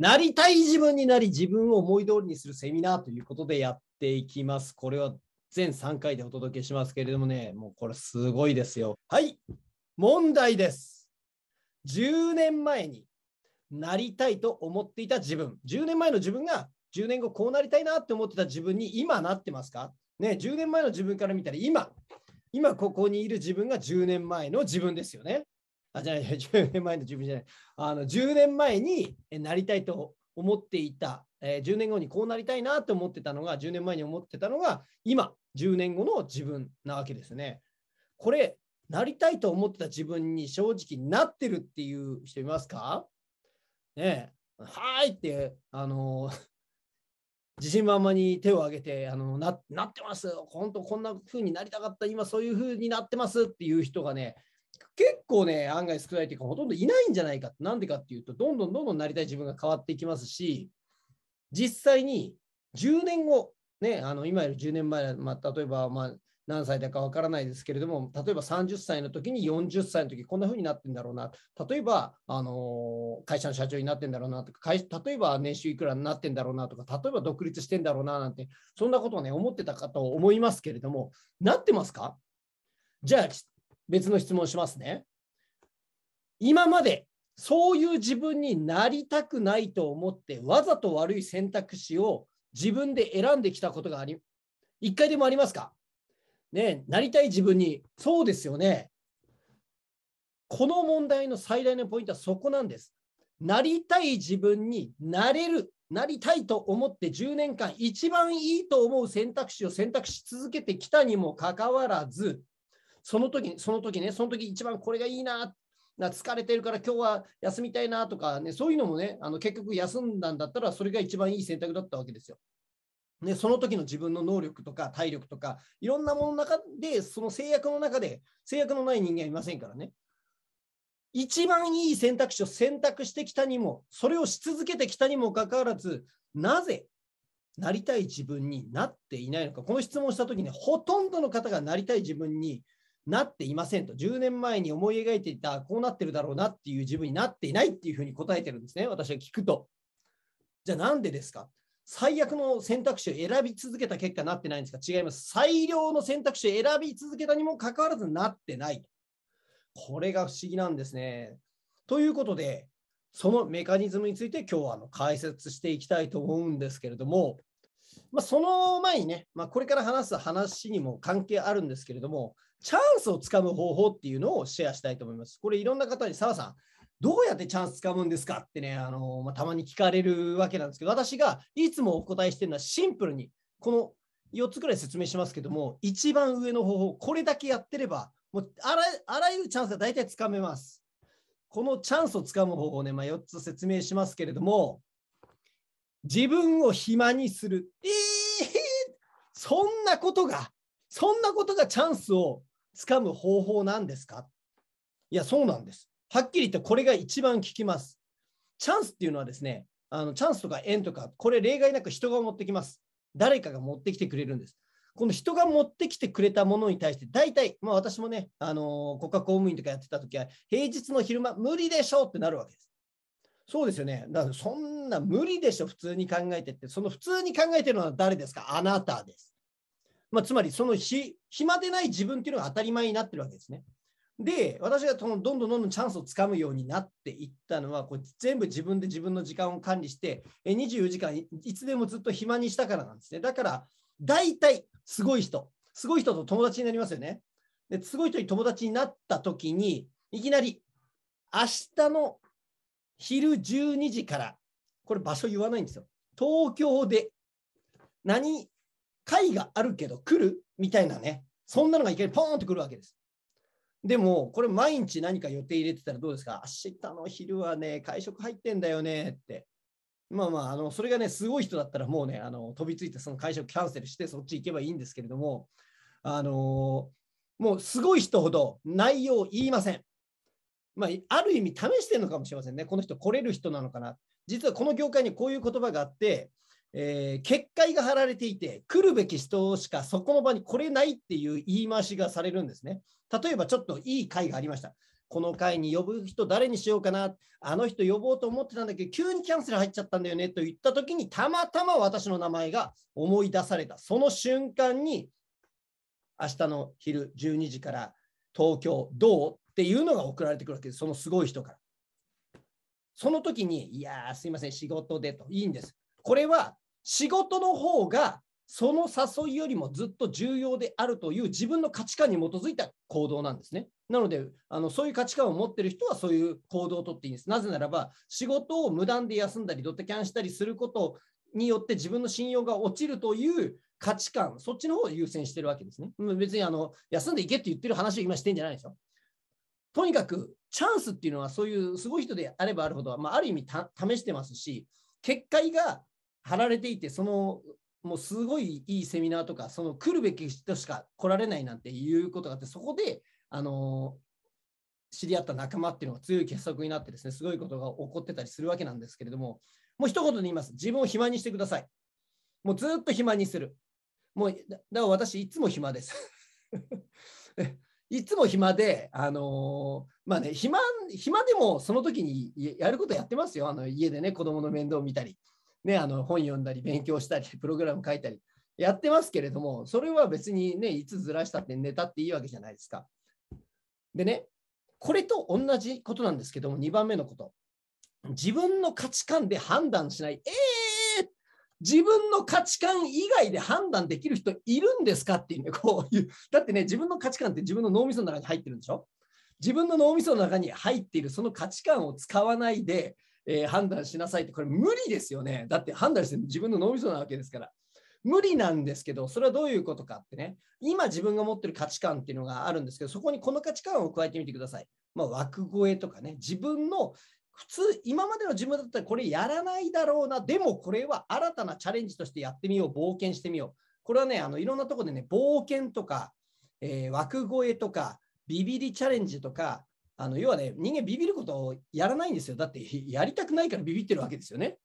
なりたい自分になり、自分を思い通りにするセミナーということでやっていきます。これは全3回でお届けしますけれどもね、もうこれすごいですよ。はい、問題です。10年前になりたいと思っていた自分、10年前の自分が10年後こうなりたいなって思ってた自分に今なってますかね、10年前の自分から見たら今、今ここにいる自分が10年前の自分ですよね。あ、じゃあ、10 年前の自分じゃない、あの10年前になりたいと思っていた、えー、10年後にこうなりたいなと思ってたのが、10年前に思ってたのが、今、10年後の自分なわけですね。これ、なりたいと思ってた自分に正直なってるっていう人いますかねえ、はいって、あの、自信満々に手を挙げて、あのななってます、本当、こんな風になりたかった、今、そういう風になってますっていう人がね、結構ね、案外少ないというか、ほとんどいないんじゃないか。なんでかっていうと、どんどんどんどんなりたい自分が変わっていきますし、実際に10年後、ね、あの今より10年前、まあ、例えば、まあ、何歳だかわからないですけれども、例えば30歳の時に40歳の時こんな風になってんだろうな、例えば、あの会社の社長になってんだろうなとか、例えば年収いくらになってんだろうなとか、例えば独立してんだろうななんて、そんなことをね、思ってたかと思いますけれども、なってますかじゃあ、別の質問しますね。今までそういう自分になりたくないと思ってわざと悪い選択肢を自分で選んできたことがあり、一回でもありますかねなりたい自分に。そうですよね。この問題の最大のポイントはそこなんです。なりたい自分になれる、なりたいと思って10年間一番いいと思う選択肢を選択し続けてきたにもかかわらず、その時、その時ね、その時一番これがいいな、な疲れてるから今日は休みたいなとか、ね、そういうのもね、あの結局休んだんだったら、それが一番いい選択だったわけですよ。ね、その時の自分の能力とか体力とか、いろんなものの中で、その制約の中で、制約のない人間はいませんからね。一番いい選択肢を選択してきたにも、それをし続けてきたにもかかわらず、なぜなりたい自分になっていないのか、この質問したときに、ほとんどの方がなりたい自分になっていませんと、10年前に思い描いていた、こうなってるだろうなっていう自分になっていないっていうふうに答えてるんですね、私は聞くと。じゃあなんでですか最悪の選択肢を選び続けた結果なってないんですか違います。最良の選択肢を選び続けたにもかかわらずなってない。これが不思議なんですね。ということで、そのメカニズムについて今日はあの解説していきたいと思うんですけれども、まあ、その前にね、まあ、これから話す話にも関係あるんですけれども、チャンスをつかむ方法っていうのをシェアしたいと思います。これいろんな方に、澤さん、どうやってチャンスつかむんですかってね、あのまあ、たまに聞かれるわけなんですけど、私がいつもお答えしてるのはシンプルに、この4つくらい説明しますけども、一番上の方法、これだけやってれば、もうあらあらゆるチャンスは大体つかめます。このチャンスをつかむ方法をね、まあ、4つ説明しますけれども、自分を暇にする。えー、そんなことが、そんなことがチャンスを掴む方法なんですかいや、そうなんです。はっきり言ってこれが一番効きます。チャンスっていうのはですね、あのチャンスとか縁とか、これ例外なく人が持ってきます。誰かが持ってきてくれるんです。この人が持ってきてくれたものに対して、大体、まあ、私もね、あの国家公務員とかやってた時は、平日の昼間、無理でしょってなるわけです。そうですよね。だからそんな無理でしょ、普通に考えてって、その普通に考えてるのは誰ですかあなたです。まあ、つまりその日暇でない自分っていうのが当たり前になってるわけですね。で、私がどんどんどんどんチャンスをつかむようになっていったのは、こ全部自分で自分の時間を管理して、24時間いつでもずっと暇にしたからなんですね。だから、大体すごい人、すごい人と友達になりますよね。ですごい人に友達になった時に、いきなり、明日の昼12時から、これ場所言わないんですよ。東京で何会があるけど来るみたいなね、そんなのがいきなりポーンと来るわけです。でも、これ毎日何か予定入れてたらどうですか明日の昼はね、会食入ってんだよねって。まあまあ、あのそれがね、すごい人だったらもうね、あの飛びついてその会食キャンセルしてそっち行けばいいんですけれども、あのー、もうすごい人ほど内容を言いません。まあ、ある意味試してるのかもしれませんね。この人来れる人なのかな。実はこの業界にこういう言葉があって、えー、結界が張られていて、来るべき人しかそこの場に来れないっていう言い回しがされるんですね。例えばちょっといい会がありました。この会に呼ぶ人誰にしようかな、あの人呼ぼうと思ってたんだけど、急にキャンセル入っちゃったんだよねと言った時に、たまたま私の名前が思い出された。その瞬間に、明日の昼12時から東京どうっていうのが送られてくるわけです。そのすごい人から。その時に、いやー、すいません、仕事でと、いいんです。これは仕事の方がその誘いよりもずっと重要であるという自分の価値観に基づいた行動なんですね。なのであの、そういう価値観を持ってる人はそういう行動をとっていいんです。なぜならば、仕事を無断で休んだり、ドッタキャンしたりすることによって自分の信用が落ちるという価値観、そっちの方を優先してるわけですね。別にあの休んでいけって言ってる話を今してんじゃないでしょ。とにかく、チャンスっていうのはそういうすごい人であればあるほど、まあ、ある意味試してますし、結界が貼られていて、そのもうすごいいいセミナーとか、その来るべき人しか来られないなんていうことがあって、そこで、あの知り合った仲間っていうのが強い結束になってですね、すごいことが起こってたりするわけなんですけれども、もう一言で言います。自分を暇にしてください。もうずっと暇にする。もう、だから私、いつも暇です。いつも暇で、あのー、まあね、暇、暇でもその時にやることやってますよ。あの家でね、子供の面倒を見たり、ね、あの本読んだり勉強したり プログラム書いたりやってますけれどもそれは別にねいつずらしたって寝たっていいわけじゃないですか。でねこれと同じことなんですけども2番目のこと自分の価値観で判断しないえー、自分の価値観以外で判断できる人いるんですかっていうねこういうだってね自分の価値観って自分の脳みその中に入ってるんでしょ自分の脳みその中に入っているその価値観を使わないでえー、判断しなさいって、これ無理ですよね。だって判断して自分の脳みそなわけですから。無理なんですけど、それはどういうことかってね、今自分が持ってる価値観っていうのがあるんですけど、そこにこの価値観を加えてみてください。まあ、枠越えとかね、自分の普通、今までの自分だったらこれやらないだろうな、でもこれは新たなチャレンジとしてやってみよう、冒険してみよう。これはね、あのいろんなとこでね、冒険とか、えー、枠越えとか、ビビりチャレンジとか、あの要はね、人間ビビることをやらないんですよ。だってやりたくないからビビってるわけですよね。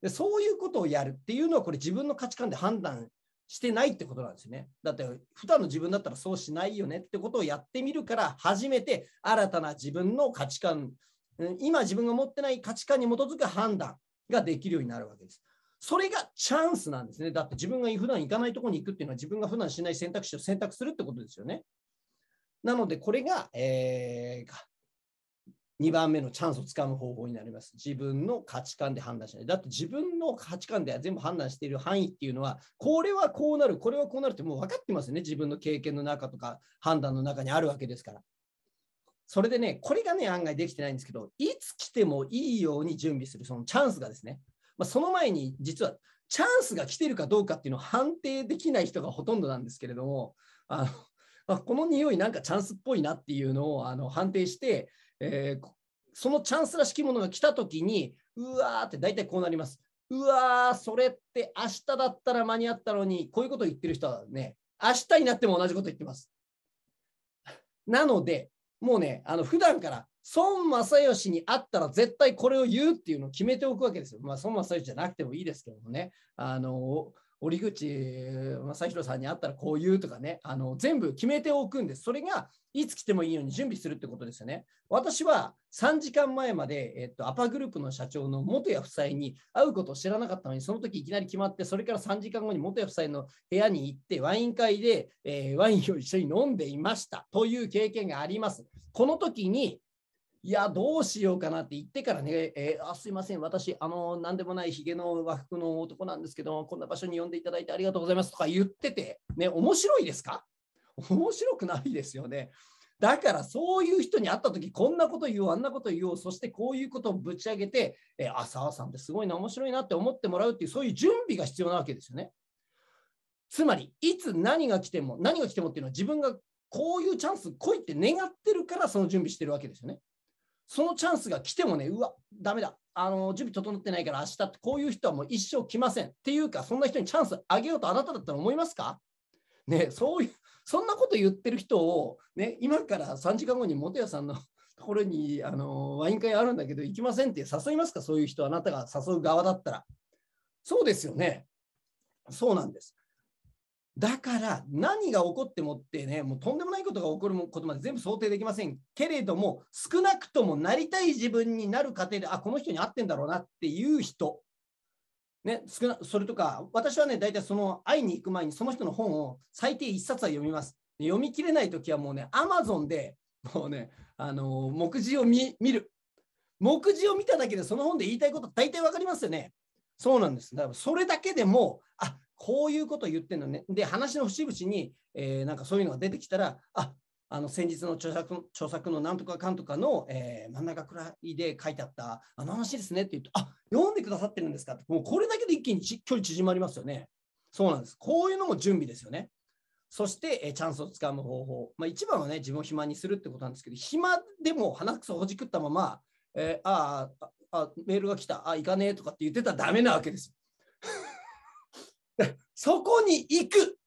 でそういうことをやるっていうのは、これ自分の価値観で判断してないってことなんですよね。だって普段の自分だったらそうしないよねってことをやってみるから、初めて新たな自分の価値観、今自分が持ってない価値観に基づく判断ができるようになるわけです。それがチャンスなんですね。だって自分が普段行かないところに行くっていうのは自分が普段しない選択肢を選択するってことですよね。なので、これが、えー、2番目のチャンスをつかむ方法になります。自分の価値観で判断しない。だって自分の価値観で全部判断している範囲っていうのは、これはこうなる、これはこうなるってもう分かってますね。自分の経験の中とか判断の中にあるわけですから。それでね、これがね、案外できてないんですけど、いつ来てもいいように準備する、そのチャンスがですね、まあ、その前に実はチャンスが来てるかどうかっていうのを判定できない人がほとんどなんですけれども、あまあ、この匂いなんかチャンスっぽいなっていうのをあの判定して、えー、そのチャンスらしきものが来た時にうわーって大体こうなります。うわー、それって明日だったら間に合ったのに、こういうことを言ってる人はね、明日になっても同じこと言ってます。なので、もうね、あの普段から孫正義に会ったら絶対これを言うっていうのを決めておくわけですよ。まあ、孫正義じゃなくてもいいですけどもね。あの折口正弘さんに会ったらこう言うとかねあの全部決めておくんですそれがいつ来てもいいように準備するってことですよね私は3時間前まで、えっと、アパグループの社長の元谷夫妻に会うことを知らなかったのにその時いきなり決まってそれから3時間後に元谷夫妻の部屋に行ってワイン会で、えー、ワインを一緒に飲んでいましたという経験がありますこの時にいや、どうしようかなって言ってからね、えー、あすいません、私、あの、なんでもないひげの和服の男なんですけど、こんな場所に呼んでいただいてありがとうございますとか言ってて、ね、面白いですか面白くないですよね。だからそういう人に会った時こんなこと言おうあんなこと言おうそしてこういうことをぶち上げて、えー、あさんってすごいな面白いなって思ってもらうっていうそういう準備が必要なわけですよね。つまりいつ何が来ても何が来てもっていうのは自分がこういうチャンス来いって願ってるからその準備してるわけですよね。そのチャンスが来てもね、うわ、だめだ、あの準備整ってないから明日ってこういう人はもう一生来ません。っていうか、そんな人にチャンスあげようとあなただったら思いますかね、そういう、そんなこと言ってる人を、ね、今から3時間後に元屋さんのところにあのワイン会あるんだけど行きませんって誘いますかそういう人、あなたが誘う側だったら。そうですよね。そうなんです。だから何が起こってもってね、もうとんでもないことが起こることまで全部想定できませんけれども、少なくともなりたい自分になる過程で、あ、この人に合ってんだろうなっていう人、ね、少なそれとか、私はね、大体その会いに行く前にその人の本を最低1冊は読みます。読み切れないときはもうね、アマゾンでもうね、あのー、目次を見る。目次を見ただけでその本で言いたいこと大体分かりますよね。そうなんです。だからそれだけでも、あこういうこと言ってんのね。で、話の節々に、えー、なんかそういうのが出てきたら、ああの先日の著作著作のなんとかかんとかの、えー、真ん中くらいで書いてあったあの話ですねって言うと、あ読んでくださってるんですかって、もうこれだけで一気に距離縮まりますよね。そうなんです。こういうのも準備ですよね。そして、えー、チャンスをつかむ方法。まあ、一番はね、自分を暇にするってことなんですけど、暇でも鼻くそほじくったまま、えー、ああ、メールが来た、あ行かねえとかって言ってたらダメなわけです そこに行く、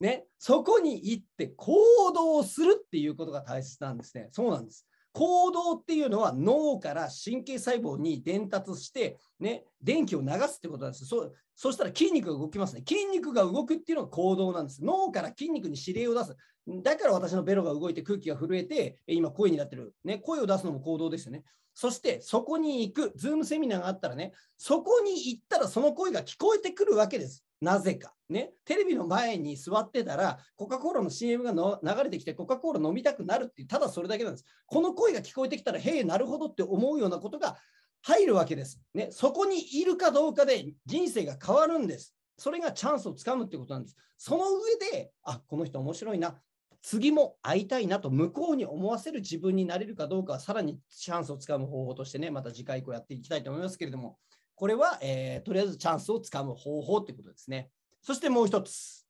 ね、そこに行って行動するっていうことが大切なんですね。そうなんです。行動っていうのは脳から神経細胞に伝達して、ね、電気を流すってことなんですそ。そしたら筋肉が動きますね。筋肉が動くっていうのが行動なんです。脳から筋肉に指令を出す。だから私のベロが動いて空気が震えて、今声になってる。ね、声を出すのも行動ですよね。そしてそこに行く。ズームセミナーがあったらね、そこに行ったらその声が聞こえてくるわけです。なぜか。ね、テレビの前に座ってたら、コカ・コーラの CM がの流れてきて、コカ・コーラ飲みたくなるっていう、ただそれだけなんです。この声が聞こえてきたら、へえ、なるほどって思うようなことが入るわけです。ね、そこにいるかどうかで人生が変わるんです。それがチャンスをつかむってことなんです。その上で、あこの人面白いな、次も会いたいなと向こうに思わせる自分になれるかどうかは、さらにチャンスをつかむ方法としてね、また次回以降やっていきたいと思いますけれども、これは、えー、とりあえずチャンスをつかむ方法ということですね。そしてもう一つ。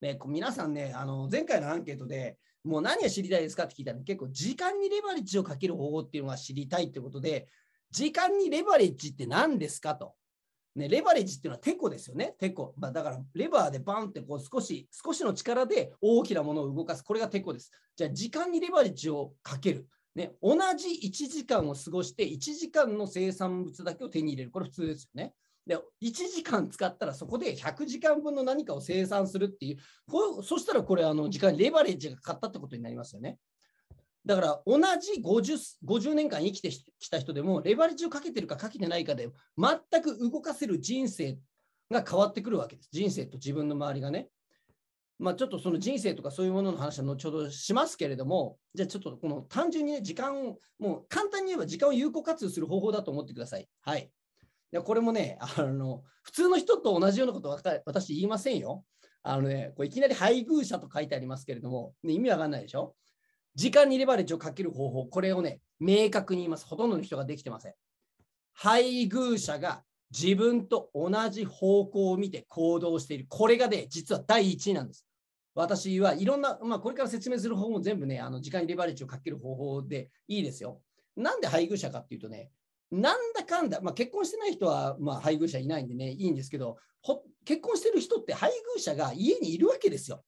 ね、皆さんね、あの前回のアンケートでもう何を知りたいですかって聞いたら、結構時間にレバレッジをかける方法っていうのが知りたいということで、時間にレバレッジって何ですかと。ね、レバレッジっていうのはテコですよね、テコ。まあ、だから、レバーでバンってこう少し、少しの力で大きなものを動かす。これがテコです。じゃあ、時間にレバレッジをかける。ね、同じ1時間を過ごして1時間の生産物だけを手に入れる。これ普通ですよね。で、1時間使ったらそこで100時間分の何かを生産するっていう、こそしたらこれ、あの時間、レバレッジがかかったってことになりますよね。だから同じ 50, 50年間生きてきた人でも、レバレッジをかけてるかかけてないかで、全く動かせる人生が変わってくるわけです。人生と自分の周りがね。まあ、ちょっとその人生とかそういうものの話は後ほどしますけれども、じゃあちょっとこの単純にね、時間を、もう簡単に言えば時間を有効活用する方法だと思ってください。はい。いこれもね、あの、普通の人と同じようなことは私言いませんよ。あのね、これいきなり配偶者と書いてありますけれども、ね、意味わかんないでしょ時間にレバレッジをかける方法、これをね、明確に言います。ほとんどの人ができてません。配偶者が自分と同じ方向を見て行動している。これがね、実は第一位なんです。私はいろんな、まあ、これから説明する方法も全部ね、あの時間にレバレッジをかける方法でいいですよ。なんで配偶者かっていうとね、なんだかんだ、まあ、結婚してない人は、まあ、配偶者いないんでね、いいんですけど、結婚してる人って配偶者が家にいるわけですよ。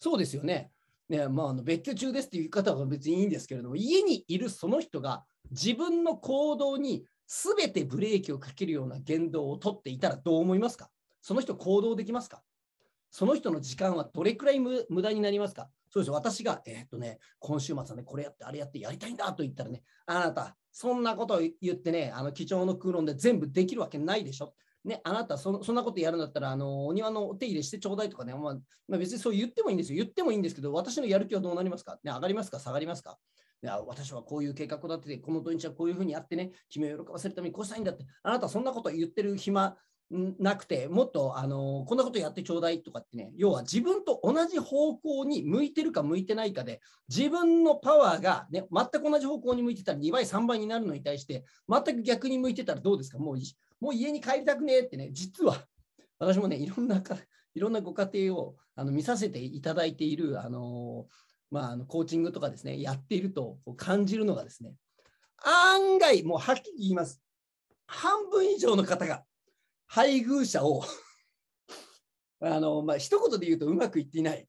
そうですよね。ねまあ、あの別居中ですっていう言い方は別にいいんですけれども、家にいるその人が自分の行動にすべてブレーキをかけるような言動をとっていたらどう思いますかその人行動できますかその人の時間はどれくらい無駄になりますかそうです。私が、えー、っとね、今週末はね、これやって、あれやって、やりたいんだと言ったらね、あなた、そんなこと言ってね、あの、貴重の空論で全部できるわけないでしょ。ね、あなたそ、そんなことやるんだったら、あの、お庭のお手入れしてちょうだいとかね、まあ、まあ、別にそう言ってもいいんですよ。言ってもいいんですけど、私のやる気はどうなりますかね、上がりますか下がりますかいや私はこういう計画を立てて、この土日はこういうふうにやってね、君を喜ばせるためにこうしたいんだって、あなたそんなこと言ってる暇なくて、もっとあのこんなことやってちょうだいとかってね、要は自分と同じ方向に向いてるか向いてないかで、自分のパワーが、ね、全く同じ方向に向いてたら2倍、3倍になるのに対して、全く逆に向いてたらどうですか、もうもう家に帰りたくねえってね、実は私もね、いろんなかいろんなご家庭をあの見させていただいている、あのまあ、あのコーチングとかですね、やっていると感じるのがですね、案外、もうはっきり言います。半分以上の方が配偶者をあの、まあ、一言で言うとうまくいっていない。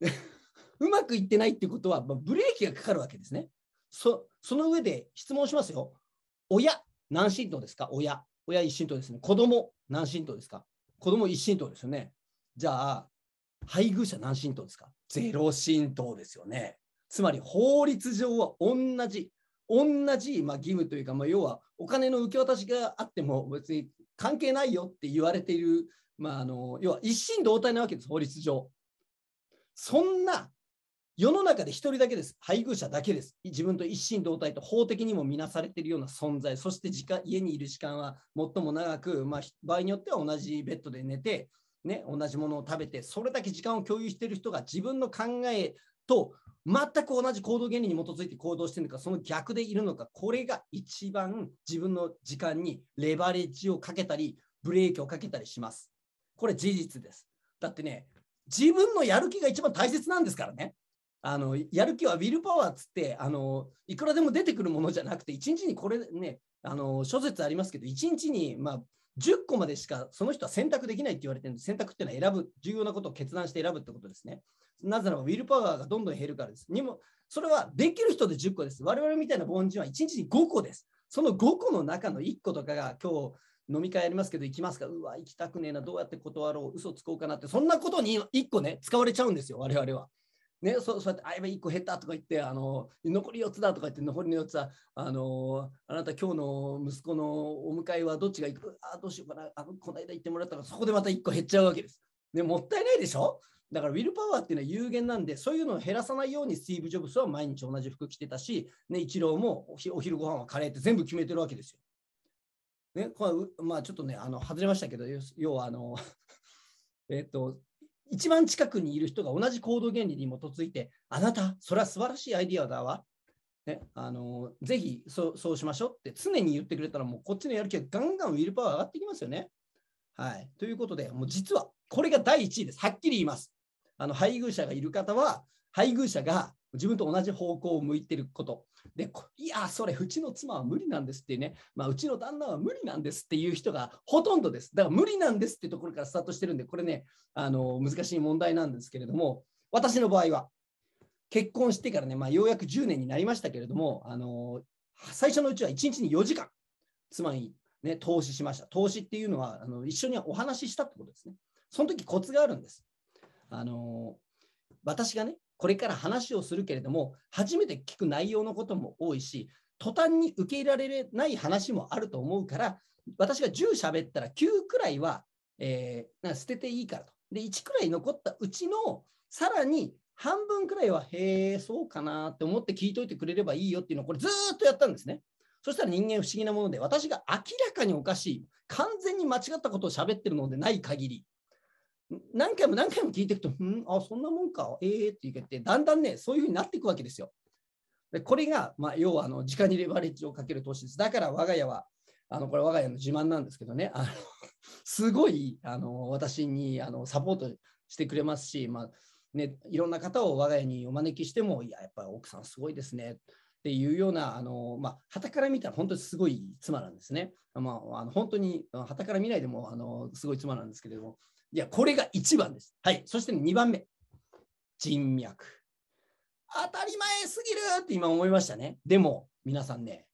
うまくいってないってことは、まあ、ブレーキがかかるわけですね。そその上で質問しますよ。親、何神道ですか親。親一神道ですね。子供、何神道ですか子供一神道ですよね。じゃあ、配偶者何神道ですかゼロ神道ですよね。つまり法律上は同じ、同じ、まあ、義務というか、まあ、要はお金の受け渡しがあっても別に関係ないよって言われている、まあ、あの要は一心同体なわけです、法律上。そんな世の中で1人だけです、配偶者だけです、自分と一心同体と法的にも見なされているような存在、そして時間家にいる時間は最も長く、まあ、場合によっては同じベッドで寝て、ね、同じものを食べて、それだけ時間を共有している人が自分の考えと全く同じ行動原理に基づいて行動してるのか、その逆でいるのか、これが一番自分の時間にレバレッジをかけたり、ブレーキをかけたりします。これ事実です。だってね、自分のやる気が一番大切なんですからね。あのやる気はウィルパワーっつってあの、いくらでも出てくるものじゃなくて、1日にこれね、あの諸説ありますけど、1日に、まあ、10個までしかその人は選択できないって言われてるんで、選択っていうのは選ぶ、重要なことを決断して選ぶってことですね。なぜならウィルパワーがどんどん減るからです。にもそれはできる人で10個です。我々みたいな凡人は1日に5個です。その5個の中の1個とかが今日飲み会やりますけど行きますかうわ、行きたくねえな、どうやって断ろう、嘘つこうかなって、そんなことに1個ね、使われちゃうんですよ、我々は。ね、そうそうやって、あ、やば1個減ったとか言って、あの、残り4つだとか言って、残りの4つは、あの、あなた今日の息子のお迎えはどっちが行くあ、どうしようかな、あこの間行ってもらったら、そこでまた1個減っちゃうわけです。ね、もったいないでしょだから、ウィルパワーっていうのは有限なんで、そういうのを減らさないようにスティーブ・ジョブスは毎日同じ服着てたし、ね、イチローもお昼ご飯はカレーって全部決めてるわけですよ。ね、これまあ、ちょっとね、あの外れましたけど、要はあの えっと、一番近くにいる人が同じ行動原理に基づいて、あなた、それは素晴らしいアイディアだわ。ね、あのぜひそそうしましょうって常に言ってくれたら、もうこっちのやる気がガンガンウィルパワー上がってきますよね。はい、ということで、もう実はこれが第1位です。はっきり言います。あの配偶者がいる方は配偶者が自分と同じ方向を向いてることでいやそれうちの妻は無理なんですってね、まあ、うちの旦那は無理なんですっていう人がほとんどですだから無理なんですってところからスタートしてるんでこれねあの難しい問題なんですけれども私の場合は結婚してからね、まあ、ようやく10年になりましたけれどもあの最初のうちは1日に4時間妻に、ね、投資しました投資っていうのはあの一緒にお話ししたってことですねその時コツがあるんですあの私がねこれから話をするけれども初めて聞く内容のことも多いし途端に受け入れられない話もあると思うから私が10喋ったら9くらいは、えー、な捨てていいからとで1くらい残ったうちのさらに半分くらいはへえそうかなって思って聞いといてくれればいいよっていうのをこれずっとやったんですね。そしたら人間不思議なもので、私が明らかにおかしい、完全に間違ったことを喋ってるのでない限り、何回も何回も聞いていくと、うんあ、そんなもんか、ええー、って言って、だんだんね、そういうふうになっていくわけですよ。でこれが、まあ、要はあの時間にレバレッジをかける投資です。だから我が家は、あのこれ我が家の自慢なんですけどね、あの すごいあの私にあのサポートしてくれますし、まあね、いろんな方を我が家にお招きしても、いや、やっぱり奥さんすごいですね。っていうような、あの、まあ、旗から見たら本当にすごい妻なんですね。まあ、あの本当に、旗から見ないでも、あの、すごい妻なんですけれども、いや、これが1番です。はい。そして2番目。人脈。当たり前すぎるって今思いましたね。でも、皆さんね、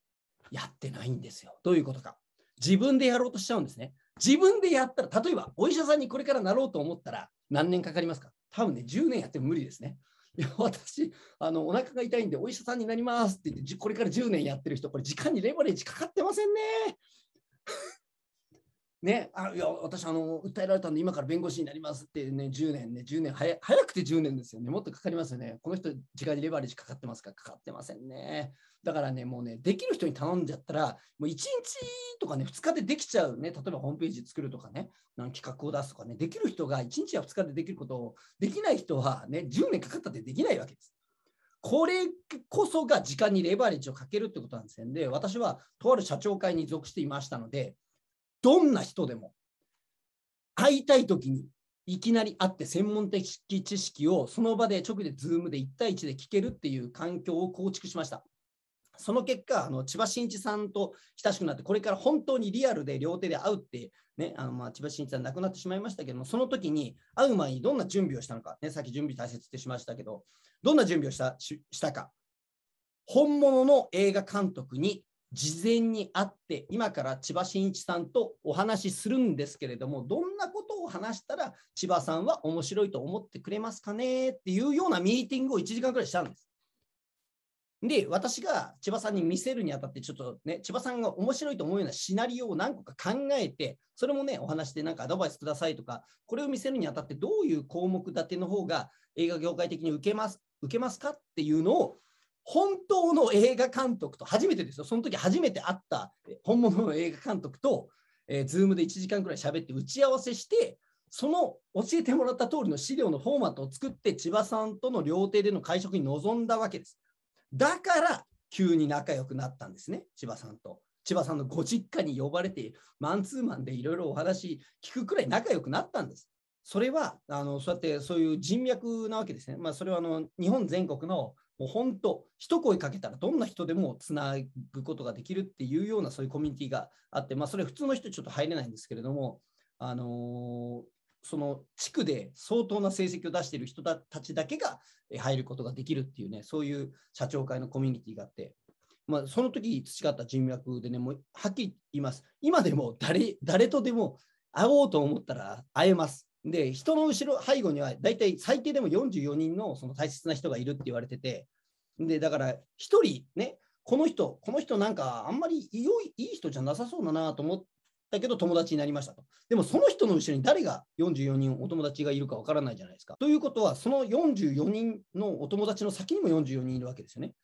やってないんですよ。どういうことか。自分でやろうとしちゃうんですね。自分でやったら、例えばお医者さんにこれからなろうと思ったら何年かかりますか多分ね、10年やっても無理ですね。いや私あの、お腹が痛いんでお医者さんになりますって言って、これから10年やってる人、これ時間にレバレッジかかってませんね。ね、あいや私あの、訴えられたんで、今から弁護士になりますってね、10年ね、10年早、早くて10年ですよね、もっとかかりますよね。この人、時間にレバレッジかかってますか、かかってませんね。だからね、もうね、できる人に頼んじゃったら、もう1日とかね、2日でできちゃうね、例えばホームページ作るとかね、なん企画を出すとかね、できる人が1日や2日でできることを、できない人はね、10年かかったってできないわけです。これこそが時間にレバレッジをかけるってことなんですよ、ね。で、私はとある社長会に属していましたので、どんな人でも会いたい時にいきなり会って専門的知識をその場で直で Zoom で1対1で聞けるっていう環境を構築しました。その結果、あの千葉真一さんと親しくなって、これから本当にリアルで両手で会うって、ね、あのまあ千葉真一さん亡くなってしまいましたけども、その時に会う前にどんな準備をしたのか、ね、さっき準備大切ってしましたけど、どんな準備をしたししたか、本物の映画監督に事前に会って、今から千葉真一さんとお話しするんですけれども、どんなことを話したら千葉さんは面白いと思ってくれますかねっていうようなミーティングを1時間くらいしたんです。で、私が千葉さんに見せるにあたって、ちょっとね、千葉さんが面白いと思うようなシナリオを何個か考えて、それもね、お話でなんかアドバイスくださいとか、これを見せるにあたって、どういう項目立ての方が映画業界的に受けます、受けますかっていうのを本当の映画監督と初めてですよその時初めて会った本物の映画監督と、えー、ムで1時間くらい喋って打ち合わせしてその教えてもらった通りの資料のフォーマットを作って千葉さんとの料亭での会食に臨んだわけです。だから急に仲良くなったんですね、千葉さんと。千葉さんのご実家に呼ばれて、マンツーマンでいろいろお話聞くくらい仲良くなったんです。それは、あのそうやってそういう人脈なわけですね。まあ、それはあの日本全国のもう本当、一声かけたらどんな人でもつなぐことができるっていうようなそういうコミュニティがあって、まあ、それ普通の人ちょっと入れないんですけれども、あのー、その地区で相当な成績を出している人たちだけが入ることができるっていうね、そういう社長会のコミュニティがあって、まあ、その時培った人脈でね、もうはっきり言います。今でも誰誰とでも会おうと思ったら会えます。で、人の後ろ、背後には大体最低でも44人のその大切な人がいるって言われてて、で、だから1人ね、この人、この人なんかあんまり良いいい人じゃなさそうだなと思ったけど友達になりましたと。でもその人の後ろに誰が44人お友達がいるかわからないじゃないですか。ということは、その44人のお友達の先にも44人いるわけですよね。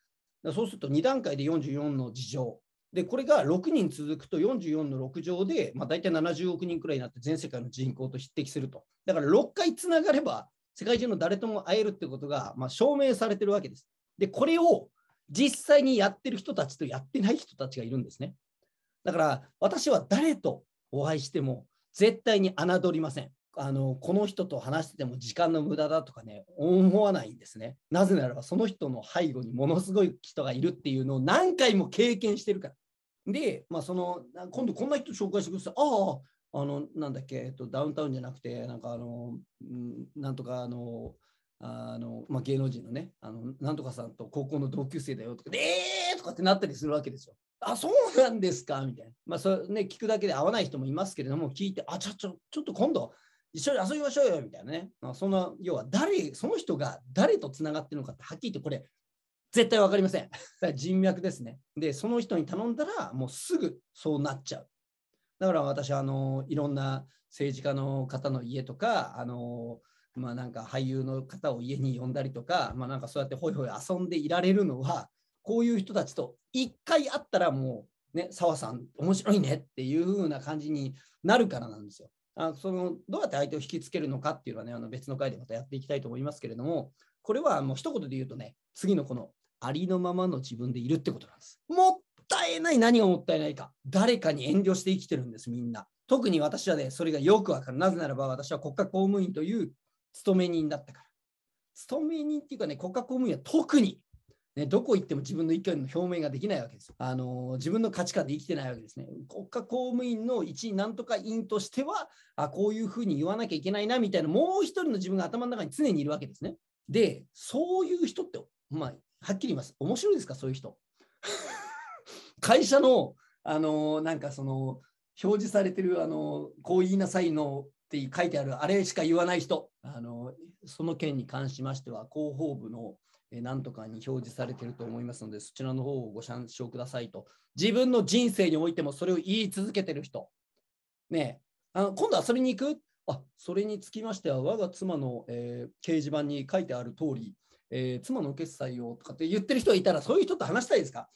そうすると2段階で44の事情でこれが6人続くと44の6乗で、まあ、大体70億人くらいになって全世界の人口と匹敵すると。だから6回つながれば世界中の誰とも会えるってことが、まあ、証明されてるわけです。で、これを実際にやってる人たちとやってない人たちがいるんですね。だから私は誰とお会いしても絶対に侮りません。あのこの人と話してても時間の無駄だとかね思わないんですね。なぜならばその人の背後にものすごい人がいるっていうのを何回も経験してるから。で、まあ、その今度こんな人紹介してください。ああ、あの、なんだっけ、えっと、ダウンタウンじゃなくて、なんかあの、なんとかあの、あのまあ、芸能人のねあの、なんとかさんと高校の同級生だよとか、えーとかってなったりするわけですよ。あ、そうなんですかみたいな。まあそね、聞くだけで合わない人もいますけれども、聞いて、あ、ちょ、ちょ、ちょっと今度、一緒に遊びましょうよみたいなね。まあ、その要は誰、その人が誰とつながってるのかって、はっきり言ってこれ、絶対分かりません。人脈ですね。で、その人に頼んだら、もうすぐそうなっちゃう。だから私、あのいろんな政治家の方の家とか、あのまあ、なんか俳優の方を家に呼んだりとか、まあ、なんかそうやってほいほい遊んでいられるのは、こういう人たちと一回会ったらもう、ね、澤さん、面白いねっていう風な感じになるからなんですよ。あそのどうやって相手を引きつけるのかっていうのはね、あの別の回でまたやっていきたいと思いますけれども、これはもう一言で言うとね、次のこのありのままの自分でいるってことなんです。もったいない。何がもったいないか。誰かに遠慮して生きてるんです、みんな。特に私はね、それがよくわかる。なぜならば私は国家公務員という勤め人だったから。勤め人っていうかね、国家公務員は特に、ね、どこ行っても自分の意見の表明ができないわけですよ。あの自分の価値観で生きてないわけですね。国家公務員の一位なんとか委員としては、あこういうふうに言わなきゃいけないなみたいな、もう一人の自分が頭の中に常にいるわけですね。で、そういう人って、まあ、はっきり言います。面白いですか、そういう人。会社の、あの、なんかその、表示されてる、あの、こう言いなさいのって書いてある、あれしか言わない人。あの、その件に関しましては、広報部の、えとかに表示されてると思いますので、そちらの方をご参照くださいと。自分の人生においてもそれを言い続けてる人。ねあの今度はそれに行くあそれにつきましては、我が妻の、えー、掲示板に書いてある通り、えー、妻の決済をとかって言ってる人がいたら、そういう人と話したいですか